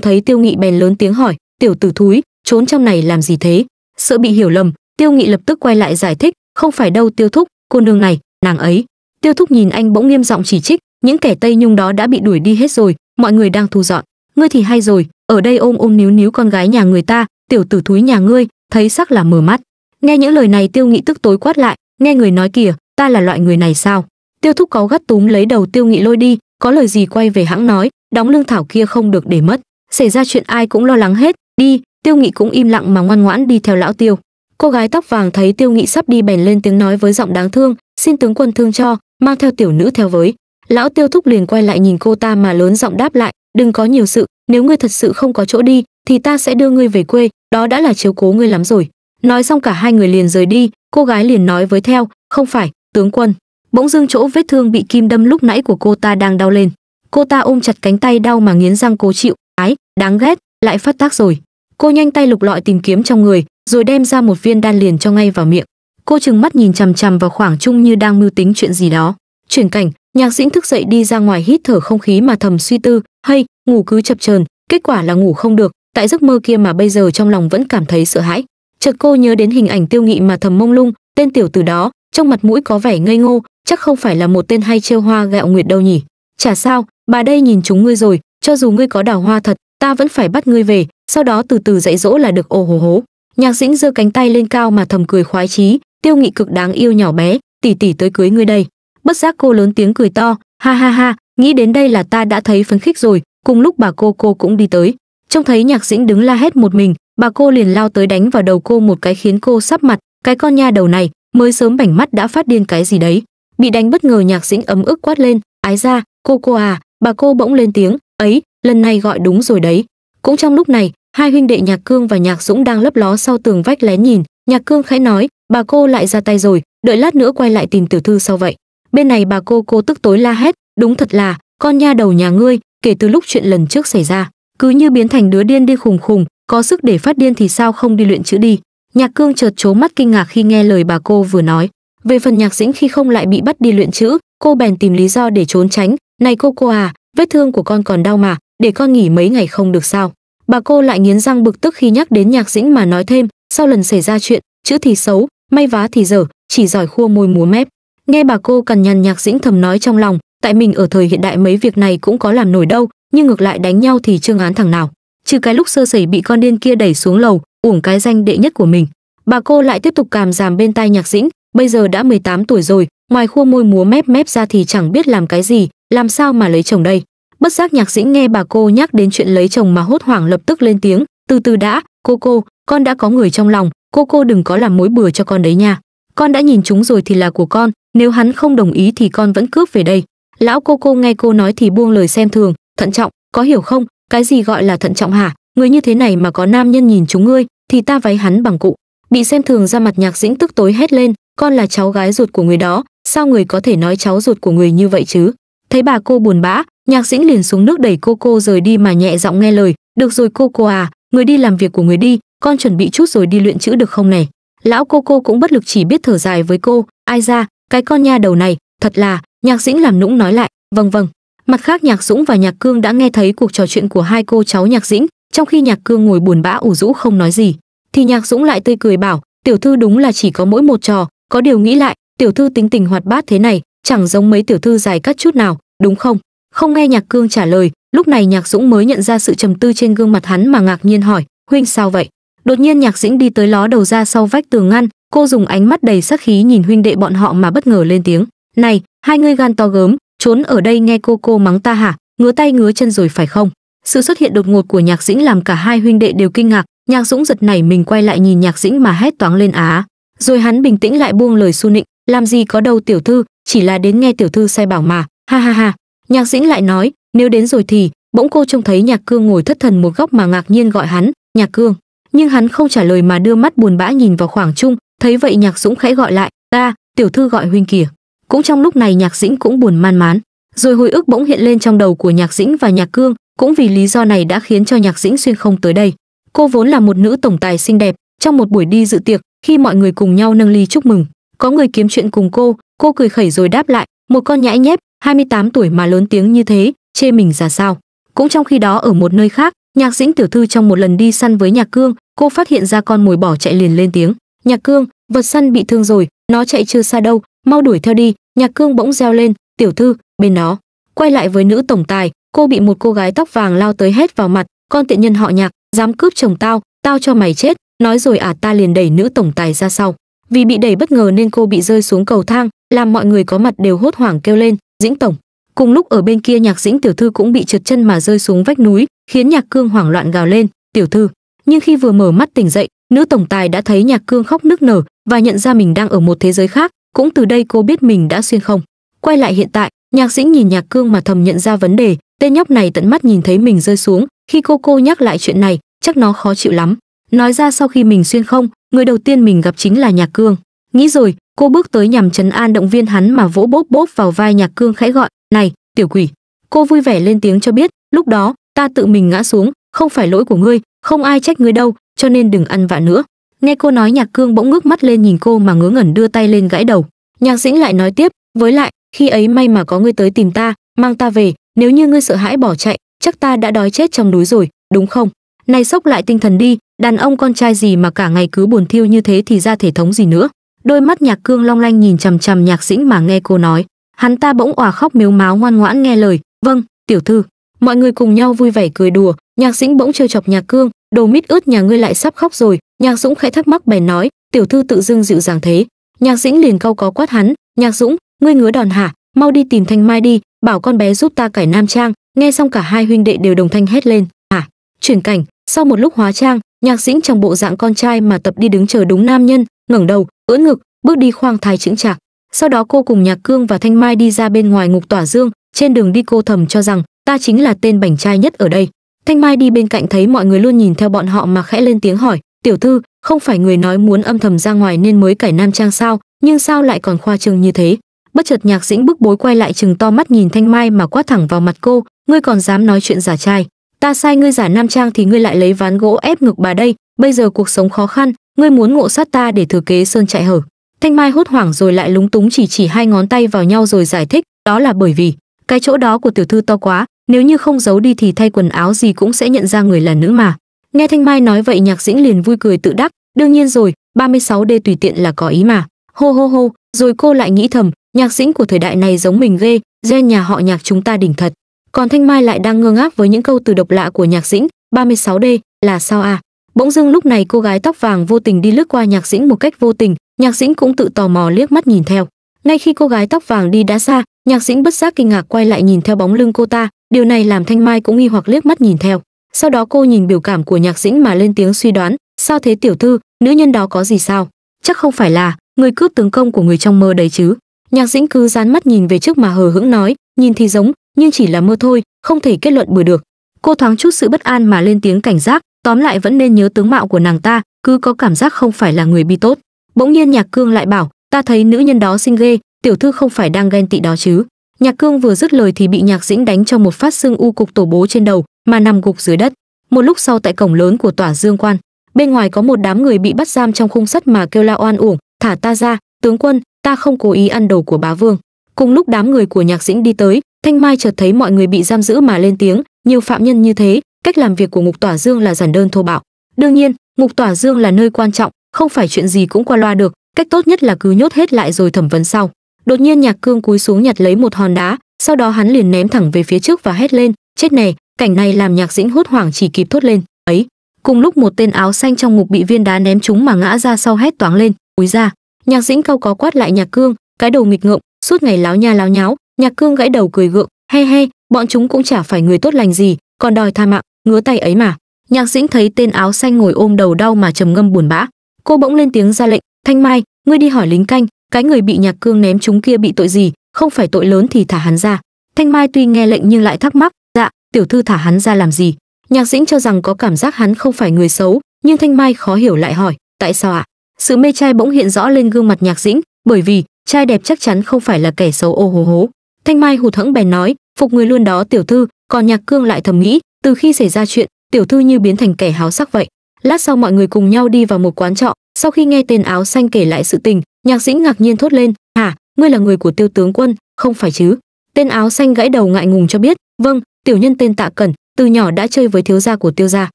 thấy tiêu nghị bèn lớn tiếng hỏi tiểu tử thúi trốn trong này làm gì thế sợ bị hiểu lầm tiêu nghị lập tức quay lại giải thích không phải đâu tiêu thúc cô nương này nàng ấy tiêu thúc nhìn anh bỗng nghiêm giọng chỉ trích những kẻ tây nhung đó đã bị đuổi đi hết rồi mọi người đang thu dọn ngươi thì hay rồi ở đây ôm ôm níu níu con gái nhà người ta tiểu tử thúi nhà ngươi thấy sắc là mở mắt nghe những lời này tiêu nghị tức tối quát lại nghe người nói kìa ta là loại người này sao tiêu thúc có gắt túm lấy đầu tiêu nghị lôi đi có lời gì quay về hãng nói đóng lương thảo kia không được để mất xảy ra chuyện ai cũng lo lắng hết đi tiêu nghị cũng im lặng mà ngoan ngoãn đi theo lão tiêu cô gái tóc vàng thấy tiêu nghị sắp đi bèn lên tiếng nói với giọng đáng thương xin tướng quân thương cho mang theo tiểu nữ theo với lão tiêu thúc liền quay lại nhìn cô ta mà lớn giọng đáp lại đừng có nhiều sự nếu ngươi thật sự không có chỗ đi thì ta sẽ đưa ngươi về quê đó đã là chiếu cố ngươi lắm rồi nói xong cả hai người liền rời đi cô gái liền nói với theo không phải tướng quân bỗng dưng chỗ vết thương bị kim đâm lúc nãy của cô ta đang đau lên cô ta ôm chặt cánh tay đau mà nghiến răng cố chịu ái đáng ghét lại phát tác rồi cô nhanh tay lục lọi tìm kiếm trong người rồi đem ra một viên đan liền cho ngay vào miệng cô trừng mắt nhìn chằm chằm vào khoảng trung như đang mưu tính chuyện gì đó chuyển cảnh Nhạc Dĩnh thức dậy đi ra ngoài hít thở không khí mà thầm suy tư, hay, ngủ cứ chập chờn, kết quả là ngủ không được, tại giấc mơ kia mà bây giờ trong lòng vẫn cảm thấy sợ hãi. Chợt cô nhớ đến hình ảnh Tiêu Nghị mà thầm mông lung, tên tiểu tử đó, trong mặt mũi có vẻ ngây ngô, chắc không phải là một tên hay trêu hoa gạo nguyệt đâu nhỉ. Chả sao, bà đây nhìn chúng ngươi rồi, cho dù ngươi có đào hoa thật, ta vẫn phải bắt ngươi về, sau đó từ từ dạy dỗ là được ồ hồ hố. Nhạc Dĩnh giơ cánh tay lên cao mà thầm cười khoái chí, Tiêu Nghị cực đáng yêu nhỏ bé, tỷ tỷ tới cưới ngươi đây bất giác cô lớn tiếng cười to ha ha ha nghĩ đến đây là ta đã thấy phấn khích rồi cùng lúc bà cô cô cũng đi tới trông thấy nhạc dĩnh đứng la hét một mình bà cô liền lao tới đánh vào đầu cô một cái khiến cô sắp mặt cái con nha đầu này mới sớm bảnh mắt đã phát điên cái gì đấy bị đánh bất ngờ nhạc dĩnh ấm ức quát lên ái ra cô cô à bà cô bỗng lên tiếng ấy lần này gọi đúng rồi đấy cũng trong lúc này hai huynh đệ nhạc cương và nhạc dũng đang lấp ló sau tường vách lén nhìn nhạc cương khẽ nói bà cô lại ra tay rồi đợi lát nữa quay lại tìm tiểu thư sau vậy bên này bà cô cô tức tối la hét đúng thật là con nha đầu nhà ngươi kể từ lúc chuyện lần trước xảy ra cứ như biến thành đứa điên đi khùng khùng có sức để phát điên thì sao không đi luyện chữ đi nhạc cương chợt trố mắt kinh ngạc khi nghe lời bà cô vừa nói về phần nhạc dĩnh khi không lại bị bắt đi luyện chữ cô bèn tìm lý do để trốn tránh này cô cô à vết thương của con còn đau mà để con nghỉ mấy ngày không được sao bà cô lại nghiến răng bực tức khi nhắc đến nhạc dĩnh mà nói thêm sau lần xảy ra chuyện chữ thì xấu may vá thì dở chỉ giỏi khua môi múa mép nghe bà cô cằn nhằn nhạc dĩnh thầm nói trong lòng tại mình ở thời hiện đại mấy việc này cũng có làm nổi đâu nhưng ngược lại đánh nhau thì trương án thằng nào trừ cái lúc sơ sẩy bị con điên kia đẩy xuống lầu uổng cái danh đệ nhất của mình bà cô lại tiếp tục càm giảm bên tai nhạc dĩnh bây giờ đã 18 tuổi rồi ngoài khua môi múa mép mép ra thì chẳng biết làm cái gì làm sao mà lấy chồng đây bất giác nhạc dĩnh nghe bà cô nhắc đến chuyện lấy chồng mà hốt hoảng lập tức lên tiếng từ từ đã cô cô con đã có người trong lòng cô cô đừng có làm mối bừa cho con đấy nha con đã nhìn chúng rồi thì là của con nếu hắn không đồng ý thì con vẫn cướp về đây lão cô cô nghe cô nói thì buông lời xem thường thận trọng có hiểu không cái gì gọi là thận trọng hả người như thế này mà có nam nhân nhìn chúng ngươi thì ta váy hắn bằng cụ bị xem thường ra mặt nhạc dĩnh tức tối hét lên con là cháu gái ruột của người đó sao người có thể nói cháu ruột của người như vậy chứ thấy bà cô buồn bã nhạc dĩnh liền xuống nước đẩy cô cô rời đi mà nhẹ giọng nghe lời được rồi cô cô à người đi làm việc của người đi con chuẩn bị chút rồi đi luyện chữ được không này lão cô cô cũng bất lực chỉ biết thở dài với cô ai ra cái con nha đầu này thật là nhạc dĩnh làm nũng nói lại vâng vâng mặt khác nhạc dũng và nhạc cương đã nghe thấy cuộc trò chuyện của hai cô cháu nhạc dĩnh trong khi nhạc cương ngồi buồn bã ủ rũ không nói gì thì nhạc dũng lại tươi cười bảo tiểu thư đúng là chỉ có mỗi một trò có điều nghĩ lại tiểu thư tính tình hoạt bát thế này chẳng giống mấy tiểu thư dài cắt chút nào đúng không không nghe nhạc cương trả lời lúc này nhạc dũng mới nhận ra sự trầm tư trên gương mặt hắn mà ngạc nhiên hỏi huynh sao vậy đột nhiên nhạc dĩnh đi tới ló đầu ra sau vách tường ngăn cô dùng ánh mắt đầy sắc khí nhìn huynh đệ bọn họ mà bất ngờ lên tiếng này hai ngươi gan to gớm trốn ở đây nghe cô cô mắng ta hả ngứa tay ngứa chân rồi phải không sự xuất hiện đột ngột của nhạc dĩnh làm cả hai huynh đệ đều kinh ngạc nhạc dũng giật nảy mình quay lại nhìn nhạc dĩnh mà hét toáng lên á rồi hắn bình tĩnh lại buông lời su nịnh làm gì có đâu tiểu thư chỉ là đến nghe tiểu thư sai bảo mà ha ha ha nhạc dĩnh lại nói nếu đến rồi thì bỗng cô trông thấy nhạc cương ngồi thất thần một góc mà ngạc nhiên gọi hắn nhạc cương nhưng hắn không trả lời mà đưa mắt buồn bã nhìn vào khoảng trung thấy vậy nhạc dũng khẽ gọi lại ta tiểu thư gọi huynh kìa cũng trong lúc này nhạc dĩnh cũng buồn man mán rồi hồi ức bỗng hiện lên trong đầu của nhạc dĩnh và nhạc cương cũng vì lý do này đã khiến cho nhạc dĩnh xuyên không tới đây cô vốn là một nữ tổng tài xinh đẹp trong một buổi đi dự tiệc khi mọi người cùng nhau nâng ly chúc mừng có người kiếm chuyện cùng cô cô cười khẩy rồi đáp lại một con nhãi nhép 28 tuổi mà lớn tiếng như thế chê mình ra sao cũng trong khi đó ở một nơi khác nhạc dĩnh tiểu thư trong một lần đi săn với nhạc cương cô phát hiện ra con mồi bỏ chạy liền lên tiếng nhạc cương vật săn bị thương rồi nó chạy chưa xa đâu mau đuổi theo đi nhạc cương bỗng reo lên tiểu thư bên nó quay lại với nữ tổng tài cô bị một cô gái tóc vàng lao tới hết vào mặt con tiện nhân họ nhạc dám cướp chồng tao tao cho mày chết nói rồi ả à ta liền đẩy nữ tổng tài ra sau vì bị đẩy bất ngờ nên cô bị rơi xuống cầu thang làm mọi người có mặt đều hốt hoảng kêu lên dĩnh tổng cùng lúc ở bên kia nhạc dĩnh tiểu thư cũng bị trượt chân mà rơi xuống vách núi khiến nhạc cương hoảng loạn gào lên tiểu thư nhưng khi vừa mở mắt tỉnh dậy nữ tổng tài đã thấy nhạc cương khóc nức nở và nhận ra mình đang ở một thế giới khác cũng từ đây cô biết mình đã xuyên không quay lại hiện tại nhạc dĩnh nhìn nhạc cương mà thầm nhận ra vấn đề tên nhóc này tận mắt nhìn thấy mình rơi xuống khi cô cô nhắc lại chuyện này chắc nó khó chịu lắm nói ra sau khi mình xuyên không người đầu tiên mình gặp chính là nhạc cương nghĩ rồi cô bước tới nhằm trấn an động viên hắn mà vỗ bốp bốp vào vai nhạc cương khẽ gọi này tiểu quỷ cô vui vẻ lên tiếng cho biết lúc đó ta tự mình ngã xuống không phải lỗi của ngươi không ai trách ngươi đâu cho nên đừng ăn vạ nữa nghe cô nói nhạc cương bỗng ngước mắt lên nhìn cô mà ngớ ngẩn đưa tay lên gãi đầu nhạc dĩnh lại nói tiếp với lại khi ấy may mà có ngươi tới tìm ta mang ta về nếu như ngươi sợ hãi bỏ chạy chắc ta đã đói chết trong núi rồi đúng không Này, sốc lại tinh thần đi đàn ông con trai gì mà cả ngày cứ buồn thiêu như thế thì ra thể thống gì nữa đôi mắt nhạc cương long lanh nhìn chằm chằm nhạc dĩnh mà nghe cô nói hắn ta bỗng òa khóc miếu máu ngoan ngoãn nghe lời vâng tiểu thư mọi người cùng nhau vui vẻ cười đùa nhạc dĩnh bỗng trêu chọc nhạc cương Đồ mít ướt nhà ngươi lại sắp khóc rồi nhạc dũng khẽ thắc mắc bèn nói tiểu thư tự dưng dịu dàng thế nhạc dĩnh liền cau có quát hắn nhạc dũng ngươi ngứa đòn hả mau đi tìm thanh mai đi bảo con bé giúp ta cải nam trang nghe xong cả hai huynh đệ đều đồng thanh hét lên hả à, chuyển cảnh sau một lúc hóa trang nhạc dĩnh trong bộ dạng con trai mà tập đi đứng chờ đúng nam nhân ngẩng đầu ưỡn ngực bước đi khoang thai chững chạc sau đó cô cùng nhạc cương và thanh mai đi ra bên ngoài ngục tỏa dương trên đường đi cô thầm cho rằng ta chính là tên bảnh trai nhất ở đây thanh mai đi bên cạnh thấy mọi người luôn nhìn theo bọn họ mà khẽ lên tiếng hỏi tiểu thư không phải người nói muốn âm thầm ra ngoài nên mới cải nam trang sao nhưng sao lại còn khoa trương như thế bất chợt nhạc dĩnh bức bối quay lại chừng to mắt nhìn thanh mai mà quát thẳng vào mặt cô ngươi còn dám nói chuyện giả trai ta sai ngươi giả nam trang thì ngươi lại lấy ván gỗ ép ngực bà đây bây giờ cuộc sống khó khăn ngươi muốn ngộ sát ta để thừa kế sơn trại hở thanh mai hốt hoảng rồi lại lúng túng chỉ chỉ hai ngón tay vào nhau rồi giải thích đó là bởi vì cái chỗ đó của tiểu thư to quá nếu như không giấu đi thì thay quần áo gì cũng sẽ nhận ra người là nữ mà. Nghe Thanh Mai nói vậy Nhạc Dĩnh liền vui cười tự đắc, đương nhiên rồi, 36D tùy tiện là có ý mà. Hô hô hô, rồi cô lại nghĩ thầm, Nhạc Dĩnh của thời đại này giống mình ghê, gen nhà họ Nhạc chúng ta đỉnh thật. Còn Thanh Mai lại đang ngơ ngác với những câu từ độc lạ của Nhạc Dĩnh, 36D là sao à? Bỗng dưng lúc này cô gái tóc vàng vô tình đi lướt qua Nhạc Dĩnh một cách vô tình, Nhạc Dĩnh cũng tự tò mò liếc mắt nhìn theo. Ngay khi cô gái tóc vàng đi đã xa, Nhạc Dĩnh bất giác kinh ngạc quay lại nhìn theo bóng lưng cô ta, Điều này làm Thanh Mai cũng nghi hoặc liếc mắt nhìn theo, sau đó cô nhìn biểu cảm của Nhạc Dĩnh mà lên tiếng suy đoán, sao thế tiểu thư, nữ nhân đó có gì sao? Chắc không phải là người cướp tướng công của người trong mơ đấy chứ? Nhạc Dĩnh cứ dán mắt nhìn về trước mà hờ hững nói, nhìn thì giống, nhưng chỉ là mơ thôi, không thể kết luận bừa được. Cô thoáng chút sự bất an mà lên tiếng cảnh giác, tóm lại vẫn nên nhớ tướng mạo của nàng ta, cứ có cảm giác không phải là người bi tốt. Bỗng nhiên Nhạc Cương lại bảo, ta thấy nữ nhân đó xinh ghê, tiểu thư không phải đang ghen tị đó chứ? Nhạc Cương vừa dứt lời thì bị Nhạc Dĩnh đánh cho một phát xương u cục tổ bố trên đầu, mà nằm gục dưới đất. Một lúc sau tại cổng lớn của tòa Dương Quan, bên ngoài có một đám người bị bắt giam trong khung sắt mà kêu la oan uổng, "Thả ta ra, tướng quân, ta không cố ý ăn đầu của bá vương." Cùng lúc đám người của Nhạc Dĩnh đi tới, Thanh Mai chợt thấy mọi người bị giam giữ mà lên tiếng, nhiều phạm nhân như thế, cách làm việc của ngục tòa Dương là giản đơn thô bạo. Đương nhiên, ngục tòa Dương là nơi quan trọng, không phải chuyện gì cũng qua loa được, cách tốt nhất là cứ nhốt hết lại rồi thẩm vấn sau đột nhiên nhạc cương cúi xuống nhặt lấy một hòn đá sau đó hắn liền ném thẳng về phía trước và hét lên chết nè cảnh này làm nhạc dĩnh hốt hoảng chỉ kịp thốt lên ấy cùng lúc một tên áo xanh trong ngục bị viên đá ném trúng mà ngã ra sau hét toáng lên úi ra nhạc dĩnh cau có quát lại nhạc cương cái đầu nghịch ngợm suốt ngày láo nha láo nháo nhạc cương gãy đầu cười gượng he he bọn chúng cũng chả phải người tốt lành gì còn đòi tha mạng ngứa tay ấy mà nhạc dĩnh thấy tên áo xanh ngồi ôm đầu đau mà trầm ngâm buồn bã cô bỗng lên tiếng ra lệnh thanh mai ngươi đi hỏi lính canh cái người bị nhạc cương ném chúng kia bị tội gì không phải tội lớn thì thả hắn ra thanh mai tuy nghe lệnh nhưng lại thắc mắc dạ tiểu thư thả hắn ra làm gì nhạc dĩnh cho rằng có cảm giác hắn không phải người xấu nhưng thanh mai khó hiểu lại hỏi tại sao ạ à? sự mê trai bỗng hiện rõ lên gương mặt nhạc dĩnh bởi vì trai đẹp chắc chắn không phải là kẻ xấu ô hố hố thanh mai hụt hẫng bèn nói phục người luôn đó tiểu thư còn nhạc cương lại thầm nghĩ từ khi xảy ra chuyện tiểu thư như biến thành kẻ háo sắc vậy lát sau mọi người cùng nhau đi vào một quán trọ sau khi nghe tên áo xanh kể lại sự tình nhạc sĩ ngạc nhiên thốt lên hả ngươi là người của tiêu tướng quân không phải chứ tên áo xanh gãy đầu ngại ngùng cho biết vâng tiểu nhân tên tạ cẩn từ nhỏ đã chơi với thiếu gia của tiêu gia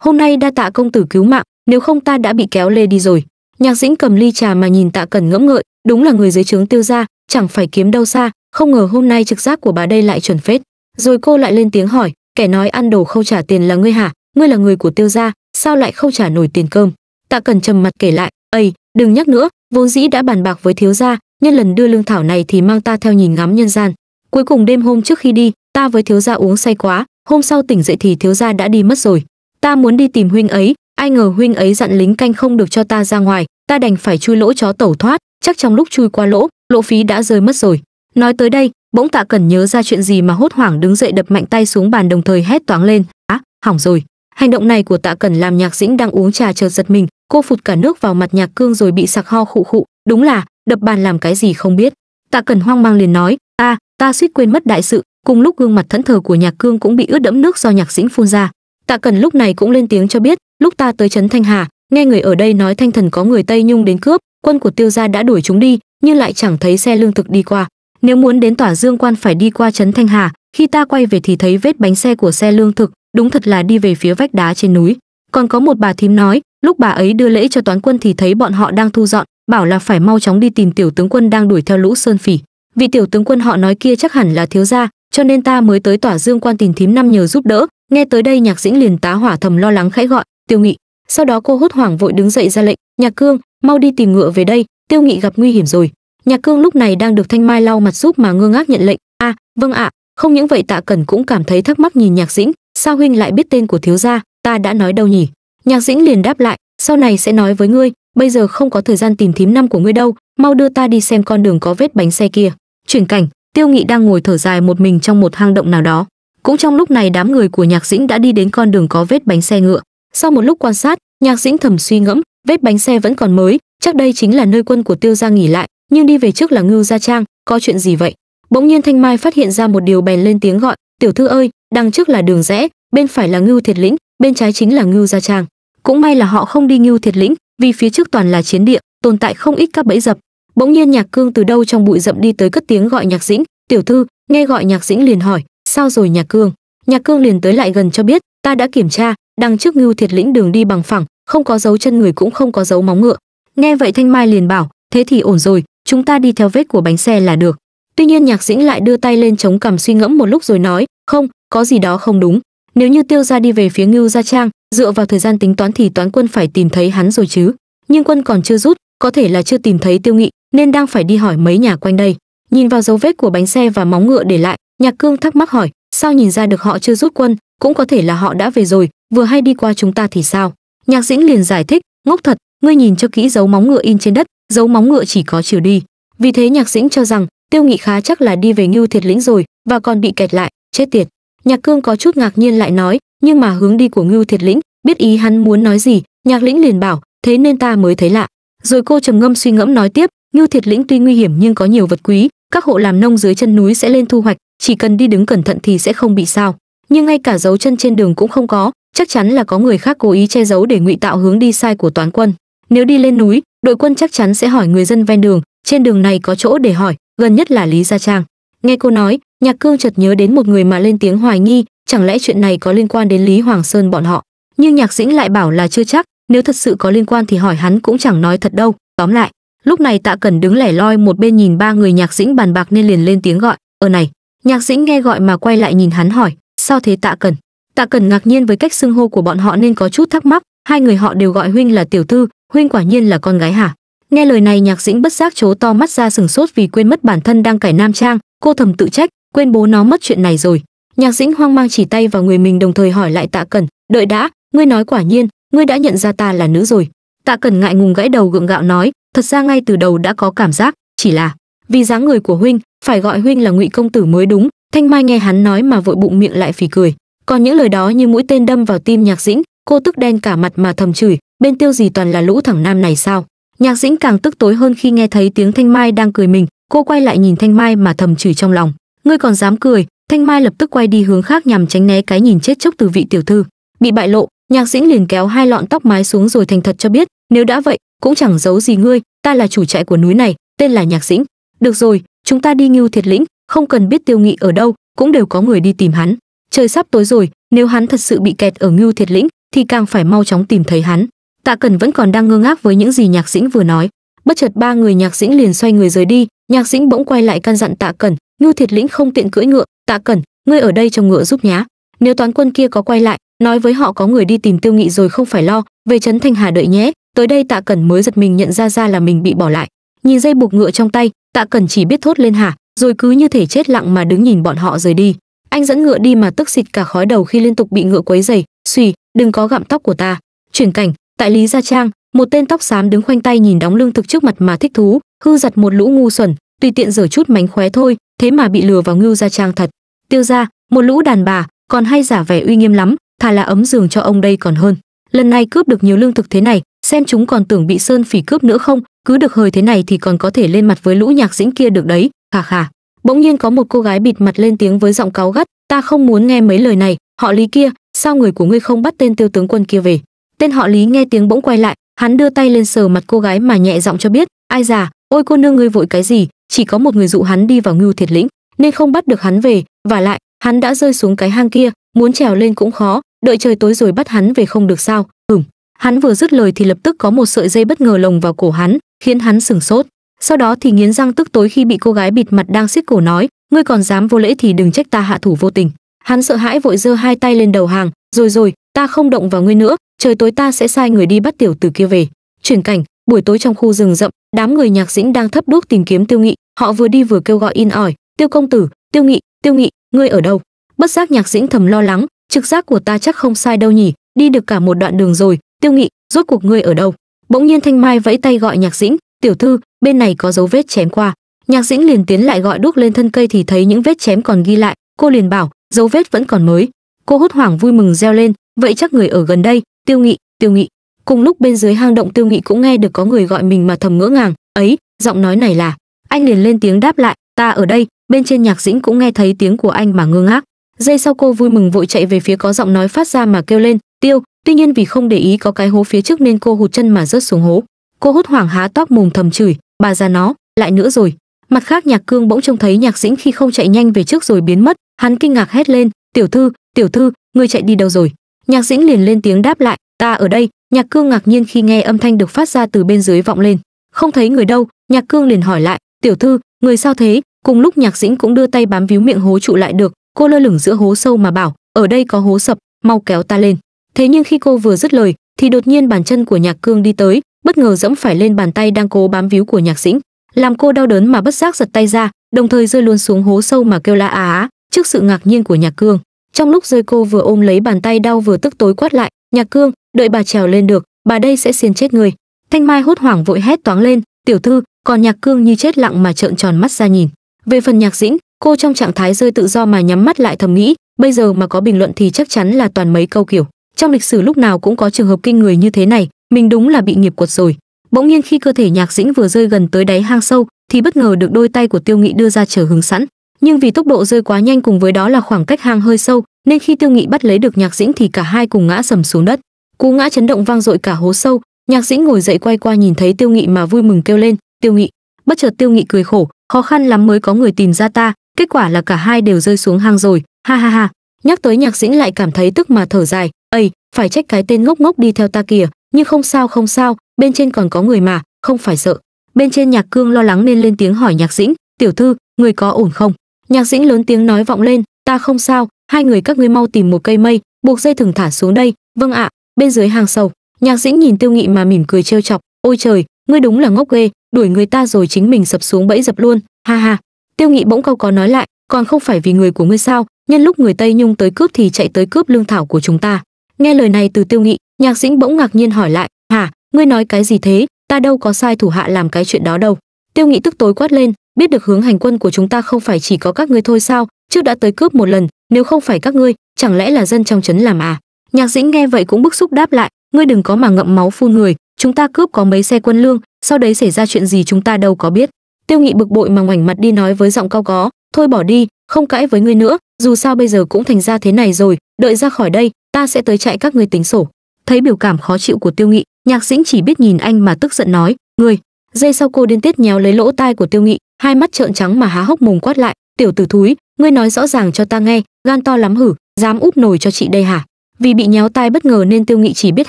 hôm nay đa tạ công tử cứu mạng nếu không ta đã bị kéo lê đi rồi nhạc dĩnh cầm ly trà mà nhìn tạ cẩn ngẫm ngợi đúng là người dưới trướng tiêu gia chẳng phải kiếm đâu xa không ngờ hôm nay trực giác của bà đây lại chuẩn phết rồi cô lại lên tiếng hỏi kẻ nói ăn đồ không trả tiền là ngươi hả ngươi là người của tiêu gia sao lại không trả nổi tiền cơm tạ cần trầm mặt kể lại ây đừng nhắc nữa vốn dĩ đã bàn bạc với thiếu gia nhân lần đưa lương thảo này thì mang ta theo nhìn ngắm nhân gian cuối cùng đêm hôm trước khi đi ta với thiếu gia uống say quá hôm sau tỉnh dậy thì thiếu gia đã đi mất rồi ta muốn đi tìm huynh ấy ai ngờ huynh ấy dặn lính canh không được cho ta ra ngoài ta đành phải chui lỗ chó tẩu thoát chắc trong lúc chui qua lỗ lộ phí đã rơi mất rồi nói tới đây bỗng tạ cần nhớ ra chuyện gì mà hốt hoảng đứng dậy đập mạnh tay xuống bàn đồng thời hét toáng lên á à, hỏng rồi hành động này của tạ cẩn làm nhạc dĩnh đang uống trà chợt giật mình cô phụt cả nước vào mặt nhạc cương rồi bị sặc ho khụ khụ đúng là đập bàn làm cái gì không biết tạ cẩn hoang mang liền nói a à, ta suýt quên mất đại sự cùng lúc gương mặt thẫn thờ của nhạc cương cũng bị ướt đẫm nước do nhạc dĩnh phun ra tạ cẩn lúc này cũng lên tiếng cho biết lúc ta tới trấn thanh hà nghe người ở đây nói thanh thần có người tây nhung đến cướp quân của tiêu gia đã đuổi chúng đi nhưng lại chẳng thấy xe lương thực đi qua nếu muốn đến tỏa dương quan phải đi qua trấn thanh hà khi ta quay về thì thấy vết bánh xe của xe lương thực đúng thật là đi về phía vách đá trên núi còn có một bà thím nói lúc bà ấy đưa lễ cho toán quân thì thấy bọn họ đang thu dọn bảo là phải mau chóng đi tìm tiểu tướng quân đang đuổi theo lũ sơn phỉ vị tiểu tướng quân họ nói kia chắc hẳn là thiếu gia cho nên ta mới tới tỏa dương quan tìm thím năm nhờ giúp đỡ nghe tới đây nhạc dĩnh liền tá hỏa thầm lo lắng khẽ gọi tiêu nghị sau đó cô hốt hoảng vội đứng dậy ra lệnh nhạc cương mau đi tìm ngựa về đây tiêu nghị gặp nguy hiểm rồi nhạc cương lúc này đang được thanh mai lau mặt giúp mà ngơ ngác nhận lệnh a à, vâng ạ không những vậy tạ cẩn cũng cảm thấy thắc mắc nhìn nhạc dĩnh sao huynh lại biết tên của thiếu gia ta đã nói đâu nhỉ nhạc dĩnh liền đáp lại sau này sẽ nói với ngươi bây giờ không có thời gian tìm thím năm của ngươi đâu mau đưa ta đi xem con đường có vết bánh xe kia chuyển cảnh tiêu nghị đang ngồi thở dài một mình trong một hang động nào đó cũng trong lúc này đám người của nhạc dĩnh đã đi đến con đường có vết bánh xe ngựa sau một lúc quan sát nhạc dĩnh thầm suy ngẫm vết bánh xe vẫn còn mới chắc đây chính là nơi quân của tiêu gia nghỉ lại nhưng đi về trước là ngưu gia trang có chuyện gì vậy bỗng nhiên thanh mai phát hiện ra một điều bèn lên tiếng gọi tiểu thư ơi đằng trước là đường rẽ bên phải là ngưu thiệt lĩnh bên trái chính là ngưu gia trang cũng may là họ không đi ngưu thiệt lĩnh vì phía trước toàn là chiến địa tồn tại không ít các bẫy dập bỗng nhiên nhạc cương từ đâu trong bụi rậm đi tới cất tiếng gọi nhạc dĩnh tiểu thư nghe gọi nhạc dĩnh liền hỏi sao rồi nhạc cương nhạc cương liền tới lại gần cho biết ta đã kiểm tra đằng trước ngưu thiệt lĩnh đường đi bằng phẳng không có dấu chân người cũng không có dấu móng ngựa nghe vậy thanh mai liền bảo thế thì ổn rồi chúng ta đi theo vết của bánh xe là được Tuy nhiên Nhạc Dĩnh lại đưa tay lên chống cằm suy ngẫm một lúc rồi nói, "Không, có gì đó không đúng. Nếu như Tiêu gia đi về phía Ngưu gia trang, dựa vào thời gian tính toán thì toán quân phải tìm thấy hắn rồi chứ. Nhưng quân còn chưa rút, có thể là chưa tìm thấy Tiêu Nghị, nên đang phải đi hỏi mấy nhà quanh đây." Nhìn vào dấu vết của bánh xe và móng ngựa để lại, Nhạc Cương thắc mắc hỏi, "Sao nhìn ra được họ chưa rút quân, cũng có thể là họ đã về rồi, vừa hay đi qua chúng ta thì sao?" Nhạc Dĩnh liền giải thích, "Ngốc thật, ngươi nhìn cho kỹ dấu móng ngựa in trên đất, dấu móng ngựa chỉ có chiều đi." Vì thế Nhạc Dĩnh cho rằng tiêu nghị khá chắc là đi về ngưu thiệt lĩnh rồi và còn bị kẹt lại chết tiệt nhạc cương có chút ngạc nhiên lại nói nhưng mà hướng đi của ngưu thiệt lĩnh biết ý hắn muốn nói gì nhạc lĩnh liền bảo thế nên ta mới thấy lạ rồi cô trầm ngâm suy ngẫm nói tiếp ngưu thiệt lĩnh tuy nguy hiểm nhưng có nhiều vật quý các hộ làm nông dưới chân núi sẽ lên thu hoạch chỉ cần đi đứng cẩn thận thì sẽ không bị sao nhưng ngay cả dấu chân trên đường cũng không có chắc chắn là có người khác cố ý che giấu để ngụy tạo hướng đi sai của toán quân nếu đi lên núi đội quân chắc chắn sẽ hỏi người dân ven đường trên đường này có chỗ để hỏi gần nhất là lý gia trang nghe cô nói nhạc cương chợt nhớ đến một người mà lên tiếng hoài nghi chẳng lẽ chuyện này có liên quan đến lý hoàng sơn bọn họ nhưng nhạc dĩnh lại bảo là chưa chắc nếu thật sự có liên quan thì hỏi hắn cũng chẳng nói thật đâu tóm lại lúc này tạ cần đứng lẻ loi một bên nhìn ba người nhạc dĩnh bàn bạc nên liền lên tiếng gọi ở ờ này nhạc dĩnh nghe gọi mà quay lại nhìn hắn hỏi sao thế tạ cần tạ cần ngạc nhiên với cách xưng hô của bọn họ nên có chút thắc mắc hai người họ đều gọi huynh là tiểu thư huynh quả nhiên là con gái hả nghe lời này nhạc dĩnh bất giác chố to mắt ra sừng sốt vì quên mất bản thân đang cải nam trang cô thầm tự trách quên bố nó mất chuyện này rồi nhạc dĩnh hoang mang chỉ tay vào người mình đồng thời hỏi lại tạ cẩn đợi đã ngươi nói quả nhiên ngươi đã nhận ra ta là nữ rồi tạ cẩn ngại ngùng gãy đầu gượng gạo nói thật ra ngay từ đầu đã có cảm giác chỉ là vì dáng người của huynh phải gọi huynh là ngụy công tử mới đúng thanh mai nghe hắn nói mà vội bụng miệng lại phì cười còn những lời đó như mũi tên đâm vào tim nhạc dĩnh cô tức đen cả mặt mà thầm chửi bên tiêu gì toàn là lũ thẳng nam này sao Nhạc Dĩnh càng tức tối hơn khi nghe thấy tiếng Thanh Mai đang cười mình, cô quay lại nhìn Thanh Mai mà thầm chửi trong lòng, ngươi còn dám cười, Thanh Mai lập tức quay đi hướng khác nhằm tránh né cái nhìn chết chóc từ vị tiểu thư. Bị bại lộ, Nhạc Dĩnh liền kéo hai lọn tóc mái xuống rồi thành thật cho biết, nếu đã vậy, cũng chẳng giấu gì ngươi, ta là chủ trại của núi này, tên là Nhạc Dĩnh. Được rồi, chúng ta đi ngưu thiệt lĩnh, không cần biết Tiêu Nghị ở đâu, cũng đều có người đi tìm hắn. Trời sắp tối rồi, nếu hắn thật sự bị kẹt ở ngưu thiệt lĩnh, thì càng phải mau chóng tìm thấy hắn tạ cẩn vẫn còn đang ngơ ngác với những gì nhạc dĩnh vừa nói bất chợt ba người nhạc dĩnh liền xoay người rời đi nhạc dĩnh bỗng quay lại căn dặn tạ cẩn ngưu thiệt lĩnh không tiện cưỡi ngựa tạ cẩn ngươi ở đây trông ngựa giúp nhá nếu toán quân kia có quay lại nói với họ có người đi tìm tiêu nghị rồi không phải lo về trấn thanh hà đợi nhé tới đây tạ cẩn mới giật mình nhận ra ra là mình bị bỏ lại nhìn dây buộc ngựa trong tay tạ cẩn chỉ biết thốt lên hả rồi cứ như thể chết lặng mà đứng nhìn bọn họ rời đi anh dẫn ngựa đi mà tức xịt cả khói đầu khi liên tục bị ngựa quấy dày suy đừng có gặm tóc của ta chuyển cảnh tại lý gia trang một tên tóc xám đứng khoanh tay nhìn đóng lương thực trước mặt mà thích thú hư giặt một lũ ngu xuẩn tùy tiện giở chút mánh khóe thôi thế mà bị lừa vào ngưu gia trang thật tiêu ra một lũ đàn bà còn hay giả vẻ uy nghiêm lắm thà là ấm giường cho ông đây còn hơn lần này cướp được nhiều lương thực thế này xem chúng còn tưởng bị sơn phỉ cướp nữa không cứ được hời thế này thì còn có thể lên mặt với lũ nhạc dĩnh kia được đấy khà khà bỗng nhiên có một cô gái bịt mặt lên tiếng với giọng cáu gắt ta không muốn nghe mấy lời này họ lý kia sao người của ngươi không bắt tên tiêu tướng quân kia về tên họ lý nghe tiếng bỗng quay lại hắn đưa tay lên sờ mặt cô gái mà nhẹ giọng cho biết ai già ôi cô nương ngươi vội cái gì chỉ có một người dụ hắn đi vào ngưu thiệt lĩnh nên không bắt được hắn về và lại hắn đã rơi xuống cái hang kia muốn trèo lên cũng khó đợi trời tối rồi bắt hắn về không được sao ừm hắn vừa dứt lời thì lập tức có một sợi dây bất ngờ lồng vào cổ hắn khiến hắn sửng sốt sau đó thì nghiến răng tức tối khi bị cô gái bịt mặt đang xiết cổ nói ngươi còn dám vô lễ thì đừng trách ta hạ thủ vô tình hắn sợ hãi vội giơ hai tay lên đầu hàng rồi rồi ta không động vào ngươi nữa trời tối ta sẽ sai người đi bắt tiểu tử kia về chuyển cảnh buổi tối trong khu rừng rậm đám người nhạc dĩnh đang thấp đuốc tìm kiếm tiêu nghị họ vừa đi vừa kêu gọi in ỏi tiêu công tử tiêu nghị tiêu nghị ngươi ở đâu bất giác nhạc dĩnh thầm lo lắng trực giác của ta chắc không sai đâu nhỉ đi được cả một đoạn đường rồi tiêu nghị rốt cuộc ngươi ở đâu bỗng nhiên thanh mai vẫy tay gọi nhạc dĩnh tiểu thư bên này có dấu vết chém qua nhạc dĩnh liền tiến lại gọi đuốc lên thân cây thì thấy những vết chém còn ghi lại cô liền bảo dấu vết vẫn còn mới cô hốt hoảng vui mừng reo lên vậy chắc người ở gần đây tiêu nghị tiêu nghị cùng lúc bên dưới hang động tiêu nghị cũng nghe được có người gọi mình mà thầm ngỡ ngàng ấy giọng nói này là anh liền lên tiếng đáp lại ta ở đây bên trên nhạc dĩnh cũng nghe thấy tiếng của anh mà ngơ ngác giây sau cô vui mừng vội chạy về phía có giọng nói phát ra mà kêu lên tiêu tuy nhiên vì không để ý có cái hố phía trước nên cô hụt chân mà rớt xuống hố cô hốt hoảng há tóc mồm thầm chửi bà già nó lại nữa rồi mặt khác nhạc cương bỗng trông thấy nhạc dĩnh khi không chạy nhanh về trước rồi biến mất hắn kinh ngạc hét lên tiểu thư tiểu thư ngươi chạy đi đâu rồi nhạc dĩnh liền lên tiếng đáp lại ta ở đây nhạc cương ngạc nhiên khi nghe âm thanh được phát ra từ bên dưới vọng lên không thấy người đâu nhạc cương liền hỏi lại tiểu thư người sao thế cùng lúc nhạc dĩnh cũng đưa tay bám víu miệng hố trụ lại được cô lơ lửng giữa hố sâu mà bảo ở đây có hố sập mau kéo ta lên thế nhưng khi cô vừa dứt lời thì đột nhiên bàn chân của nhạc cương đi tới bất ngờ dẫm phải lên bàn tay đang cố bám víu của nhạc dĩnh làm cô đau đớn mà bất giác giật tay ra đồng thời rơi luôn xuống hố sâu mà kêu la á á trước sự ngạc nhiên của nhạc cương trong lúc rơi cô vừa ôm lấy bàn tay đau vừa tức tối quát lại nhạc cương đợi bà trèo lên được bà đây sẽ xiên chết người thanh mai hốt hoảng vội hét toáng lên tiểu thư còn nhạc cương như chết lặng mà trợn tròn mắt ra nhìn về phần nhạc dĩnh cô trong trạng thái rơi tự do mà nhắm mắt lại thầm nghĩ bây giờ mà có bình luận thì chắc chắn là toàn mấy câu kiểu trong lịch sử lúc nào cũng có trường hợp kinh người như thế này mình đúng là bị nghiệp cuột rồi bỗng nhiên khi cơ thể nhạc dĩnh vừa rơi gần tới đáy hang sâu thì bất ngờ được đôi tay của tiêu nghị đưa ra chờ hướng sẵn nhưng vì tốc độ rơi quá nhanh cùng với đó là khoảng cách hang hơi sâu nên khi tiêu nghị bắt lấy được nhạc dĩnh thì cả hai cùng ngã sầm xuống đất cú ngã chấn động vang dội cả hố sâu nhạc dĩnh ngồi dậy quay qua nhìn thấy tiêu nghị mà vui mừng kêu lên tiêu nghị bất chợt tiêu nghị cười khổ khó khăn lắm mới có người tìm ra ta kết quả là cả hai đều rơi xuống hang rồi ha ha ha nhắc tới nhạc dĩnh lại cảm thấy tức mà thở dài ây phải trách cái tên ngốc ngốc đi theo ta kìa nhưng không sao không sao bên trên còn có người mà không phải sợ bên trên nhạc cương lo lắng nên lên tiếng hỏi nhạc dĩnh tiểu thư người có ổn không nhạc dĩnh lớn tiếng nói vọng lên ta không sao hai người các ngươi mau tìm một cây mây buộc dây thừng thả xuống đây vâng ạ bên dưới hàng sầu nhạc dĩnh nhìn tiêu nghị mà mỉm cười trêu chọc ôi trời ngươi đúng là ngốc ghê đuổi người ta rồi chính mình sập xuống bẫy dập luôn ha ha tiêu nghị bỗng câu có nói lại còn không phải vì người của ngươi sao nhân lúc người tây nhung tới cướp thì chạy tới cướp lương thảo của chúng ta nghe lời này từ tiêu nghị nhạc dĩnh bỗng ngạc nhiên hỏi lại hả ngươi nói cái gì thế ta đâu có sai thủ hạ làm cái chuyện đó đâu tiêu nghị tức tối quát lên biết được hướng hành quân của chúng ta không phải chỉ có các ngươi thôi sao trước đã tới cướp một lần nếu không phải các ngươi chẳng lẽ là dân trong trấn làm à nhạc dĩnh nghe vậy cũng bức xúc đáp lại ngươi đừng có mà ngậm máu phun người chúng ta cướp có mấy xe quân lương sau đấy xảy ra chuyện gì chúng ta đâu có biết tiêu nghị bực bội mà ngoảnh mặt đi nói với giọng cao có thôi bỏ đi không cãi với ngươi nữa dù sao bây giờ cũng thành ra thế này rồi đợi ra khỏi đây ta sẽ tới chạy các ngươi tính sổ thấy biểu cảm khó chịu của tiêu nghị nhạc dĩnh chỉ biết nhìn anh mà tức giận nói ngươi giây sau cô điên tiết nhéo lấy lỗ tai của tiêu nghị hai mắt trợn trắng mà há hốc mồm quát lại tiểu tử thúi ngươi nói rõ ràng cho ta nghe gan to lắm hử dám úp nổi cho chị đây hả vì bị nhéo tai bất ngờ nên tiêu nghị chỉ biết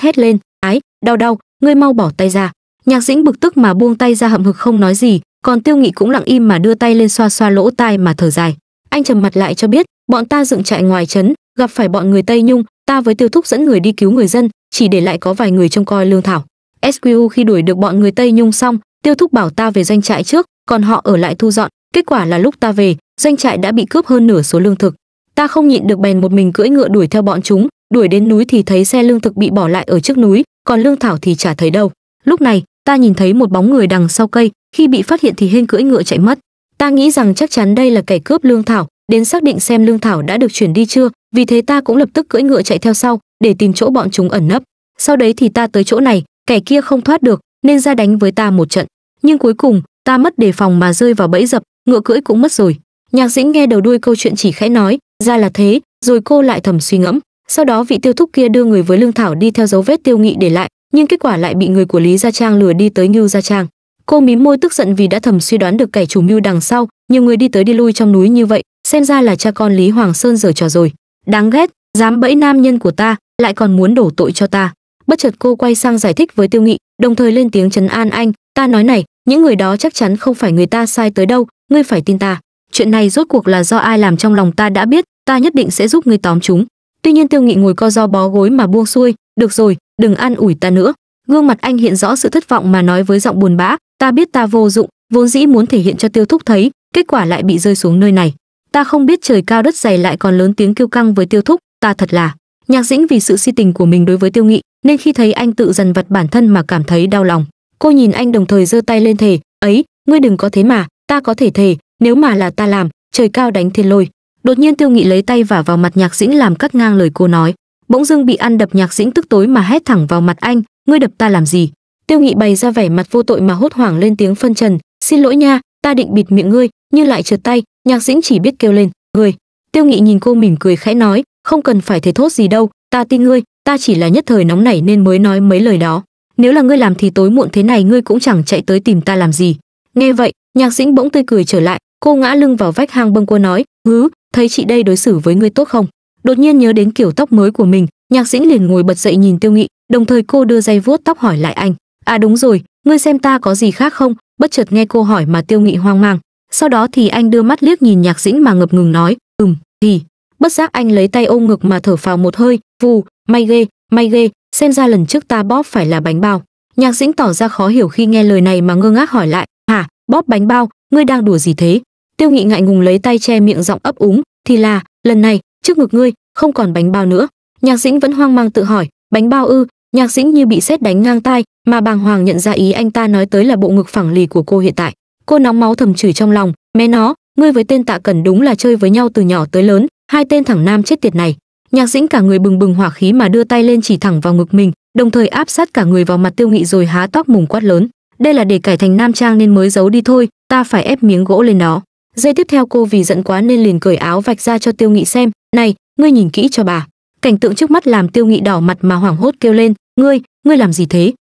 hét lên ái đau đau ngươi mau bỏ tay ra nhạc dĩnh bực tức mà buông tay ra hậm hực không nói gì còn tiêu nghị cũng lặng im mà đưa tay lên xoa xoa lỗ tai mà thở dài anh trầm mặt lại cho biết bọn ta dựng trại ngoài trấn gặp phải bọn người tây nhung ta với tiêu thúc dẫn người đi cứu người dân chỉ để lại có vài người trông coi lương thảo squ khi đuổi được bọn người tây nhung xong tiêu thúc bảo ta về doanh trại trước còn họ ở lại thu dọn kết quả là lúc ta về doanh trại đã bị cướp hơn nửa số lương thực ta không nhịn được bèn một mình cưỡi ngựa đuổi theo bọn chúng đuổi đến núi thì thấy xe lương thực bị bỏ lại ở trước núi còn lương thảo thì chả thấy đâu lúc này ta nhìn thấy một bóng người đằng sau cây khi bị phát hiện thì hên cưỡi ngựa chạy mất ta nghĩ rằng chắc chắn đây là kẻ cướp lương thảo đến xác định xem lương thảo đã được chuyển đi chưa vì thế ta cũng lập tức cưỡi ngựa chạy theo sau để tìm chỗ bọn chúng ẩn nấp sau đấy thì ta tới chỗ này kẻ kia không thoát được nên ra đánh với ta một trận nhưng cuối cùng ta mất đề phòng mà rơi vào bẫy dập ngựa cưỡi cũng mất rồi nhạc dĩnh nghe đầu đuôi câu chuyện chỉ khẽ nói ra là thế rồi cô lại thầm suy ngẫm sau đó vị tiêu thúc kia đưa người với lương thảo đi theo dấu vết tiêu nghị để lại nhưng kết quả lại bị người của lý gia trang lừa đi tới ngưu gia trang cô mím môi tức giận vì đã thầm suy đoán được kẻ chủ mưu đằng sau nhiều người đi tới đi lui trong núi như vậy xem ra là cha con lý hoàng sơn giở trò rồi đáng ghét dám bẫy nam nhân của ta lại còn muốn đổ tội cho ta bất chợt cô quay sang giải thích với tiêu nghị đồng thời lên tiếng chấn an anh ta nói này những người đó chắc chắn không phải người ta sai tới đâu ngươi phải tin ta chuyện này rốt cuộc là do ai làm trong lòng ta đã biết ta nhất định sẽ giúp ngươi tóm chúng tuy nhiên tiêu nghị ngồi co do bó gối mà buông xuôi được rồi đừng an ủi ta nữa gương mặt anh hiện rõ sự thất vọng mà nói với giọng buồn bã ta biết ta vô dụng vốn dĩ muốn thể hiện cho tiêu thúc thấy kết quả lại bị rơi xuống nơi này ta không biết trời cao đất dày lại còn lớn tiếng kêu căng với tiêu thúc ta thật là nhạc dĩnh vì sự si tình của mình đối với tiêu nghị nên khi thấy anh tự dần vật bản thân mà cảm thấy đau lòng cô nhìn anh đồng thời giơ tay lên thề ấy ngươi đừng có thế mà ta có thể thề nếu mà là ta làm trời cao đánh thiên lôi đột nhiên tiêu nghị lấy tay vả vào mặt nhạc dĩnh làm cắt ngang lời cô nói bỗng dưng bị ăn đập nhạc dĩnh tức tối mà hét thẳng vào mặt anh ngươi đập ta làm gì tiêu nghị bày ra vẻ mặt vô tội mà hốt hoảng lên tiếng phân trần xin lỗi nha ta định bịt miệng ngươi nhưng lại trượt tay nhạc dĩnh chỉ biết kêu lên ngươi tiêu nghị nhìn cô mỉm cười khẽ nói không cần phải thề thốt gì đâu ta tin ngươi ta chỉ là nhất thời nóng nảy nên mới nói mấy lời đó nếu là ngươi làm thì tối muộn thế này ngươi cũng chẳng chạy tới tìm ta làm gì nghe vậy nhạc dĩnh bỗng tươi cười trở lại cô ngã lưng vào vách hang bâng cua nói hứ thấy chị đây đối xử với ngươi tốt không đột nhiên nhớ đến kiểu tóc mới của mình nhạc dĩnh liền ngồi bật dậy nhìn tiêu nghị đồng thời cô đưa dây vuốt tóc hỏi lại anh à đúng rồi ngươi xem ta có gì khác không bất chợt nghe cô hỏi mà tiêu nghị hoang mang sau đó thì anh đưa mắt liếc nhìn nhạc dĩnh mà ngập ngừng nói ừm thì bất giác anh lấy tay ôm ngực mà thở phào một hơi vù may ghê may ghê xem ra lần trước ta bóp phải là bánh bao nhạc dĩnh tỏ ra khó hiểu khi nghe lời này mà ngơ ngác hỏi lại hả bóp bánh bao ngươi đang đùa gì thế tiêu nghị ngại ngùng lấy tay che miệng giọng ấp úng thì là lần này trước ngực ngươi không còn bánh bao nữa nhạc dĩnh vẫn hoang mang tự hỏi bánh bao ư nhạc dĩnh như bị sét đánh ngang tai mà bàng hoàng nhận ra ý anh ta nói tới là bộ ngực phẳng lì của cô hiện tại cô nóng máu thầm chửi trong lòng mé nó ngươi với tên tạ cần đúng là chơi với nhau từ nhỏ tới lớn hai tên thẳng nam chết tiệt này nhạc dĩnh cả người bừng bừng hỏa khí mà đưa tay lên chỉ thẳng vào ngực mình đồng thời áp sát cả người vào mặt tiêu nghị rồi há tóc mùng quát lớn đây là để cải thành nam trang nên mới giấu đi thôi ta phải ép miếng gỗ lên nó giây tiếp theo cô vì giận quá nên liền cởi áo vạch ra cho tiêu nghị xem này ngươi nhìn kỹ cho bà cảnh tượng trước mắt làm tiêu nghị đỏ mặt mà hoảng hốt kêu lên ngươi ngươi làm gì thế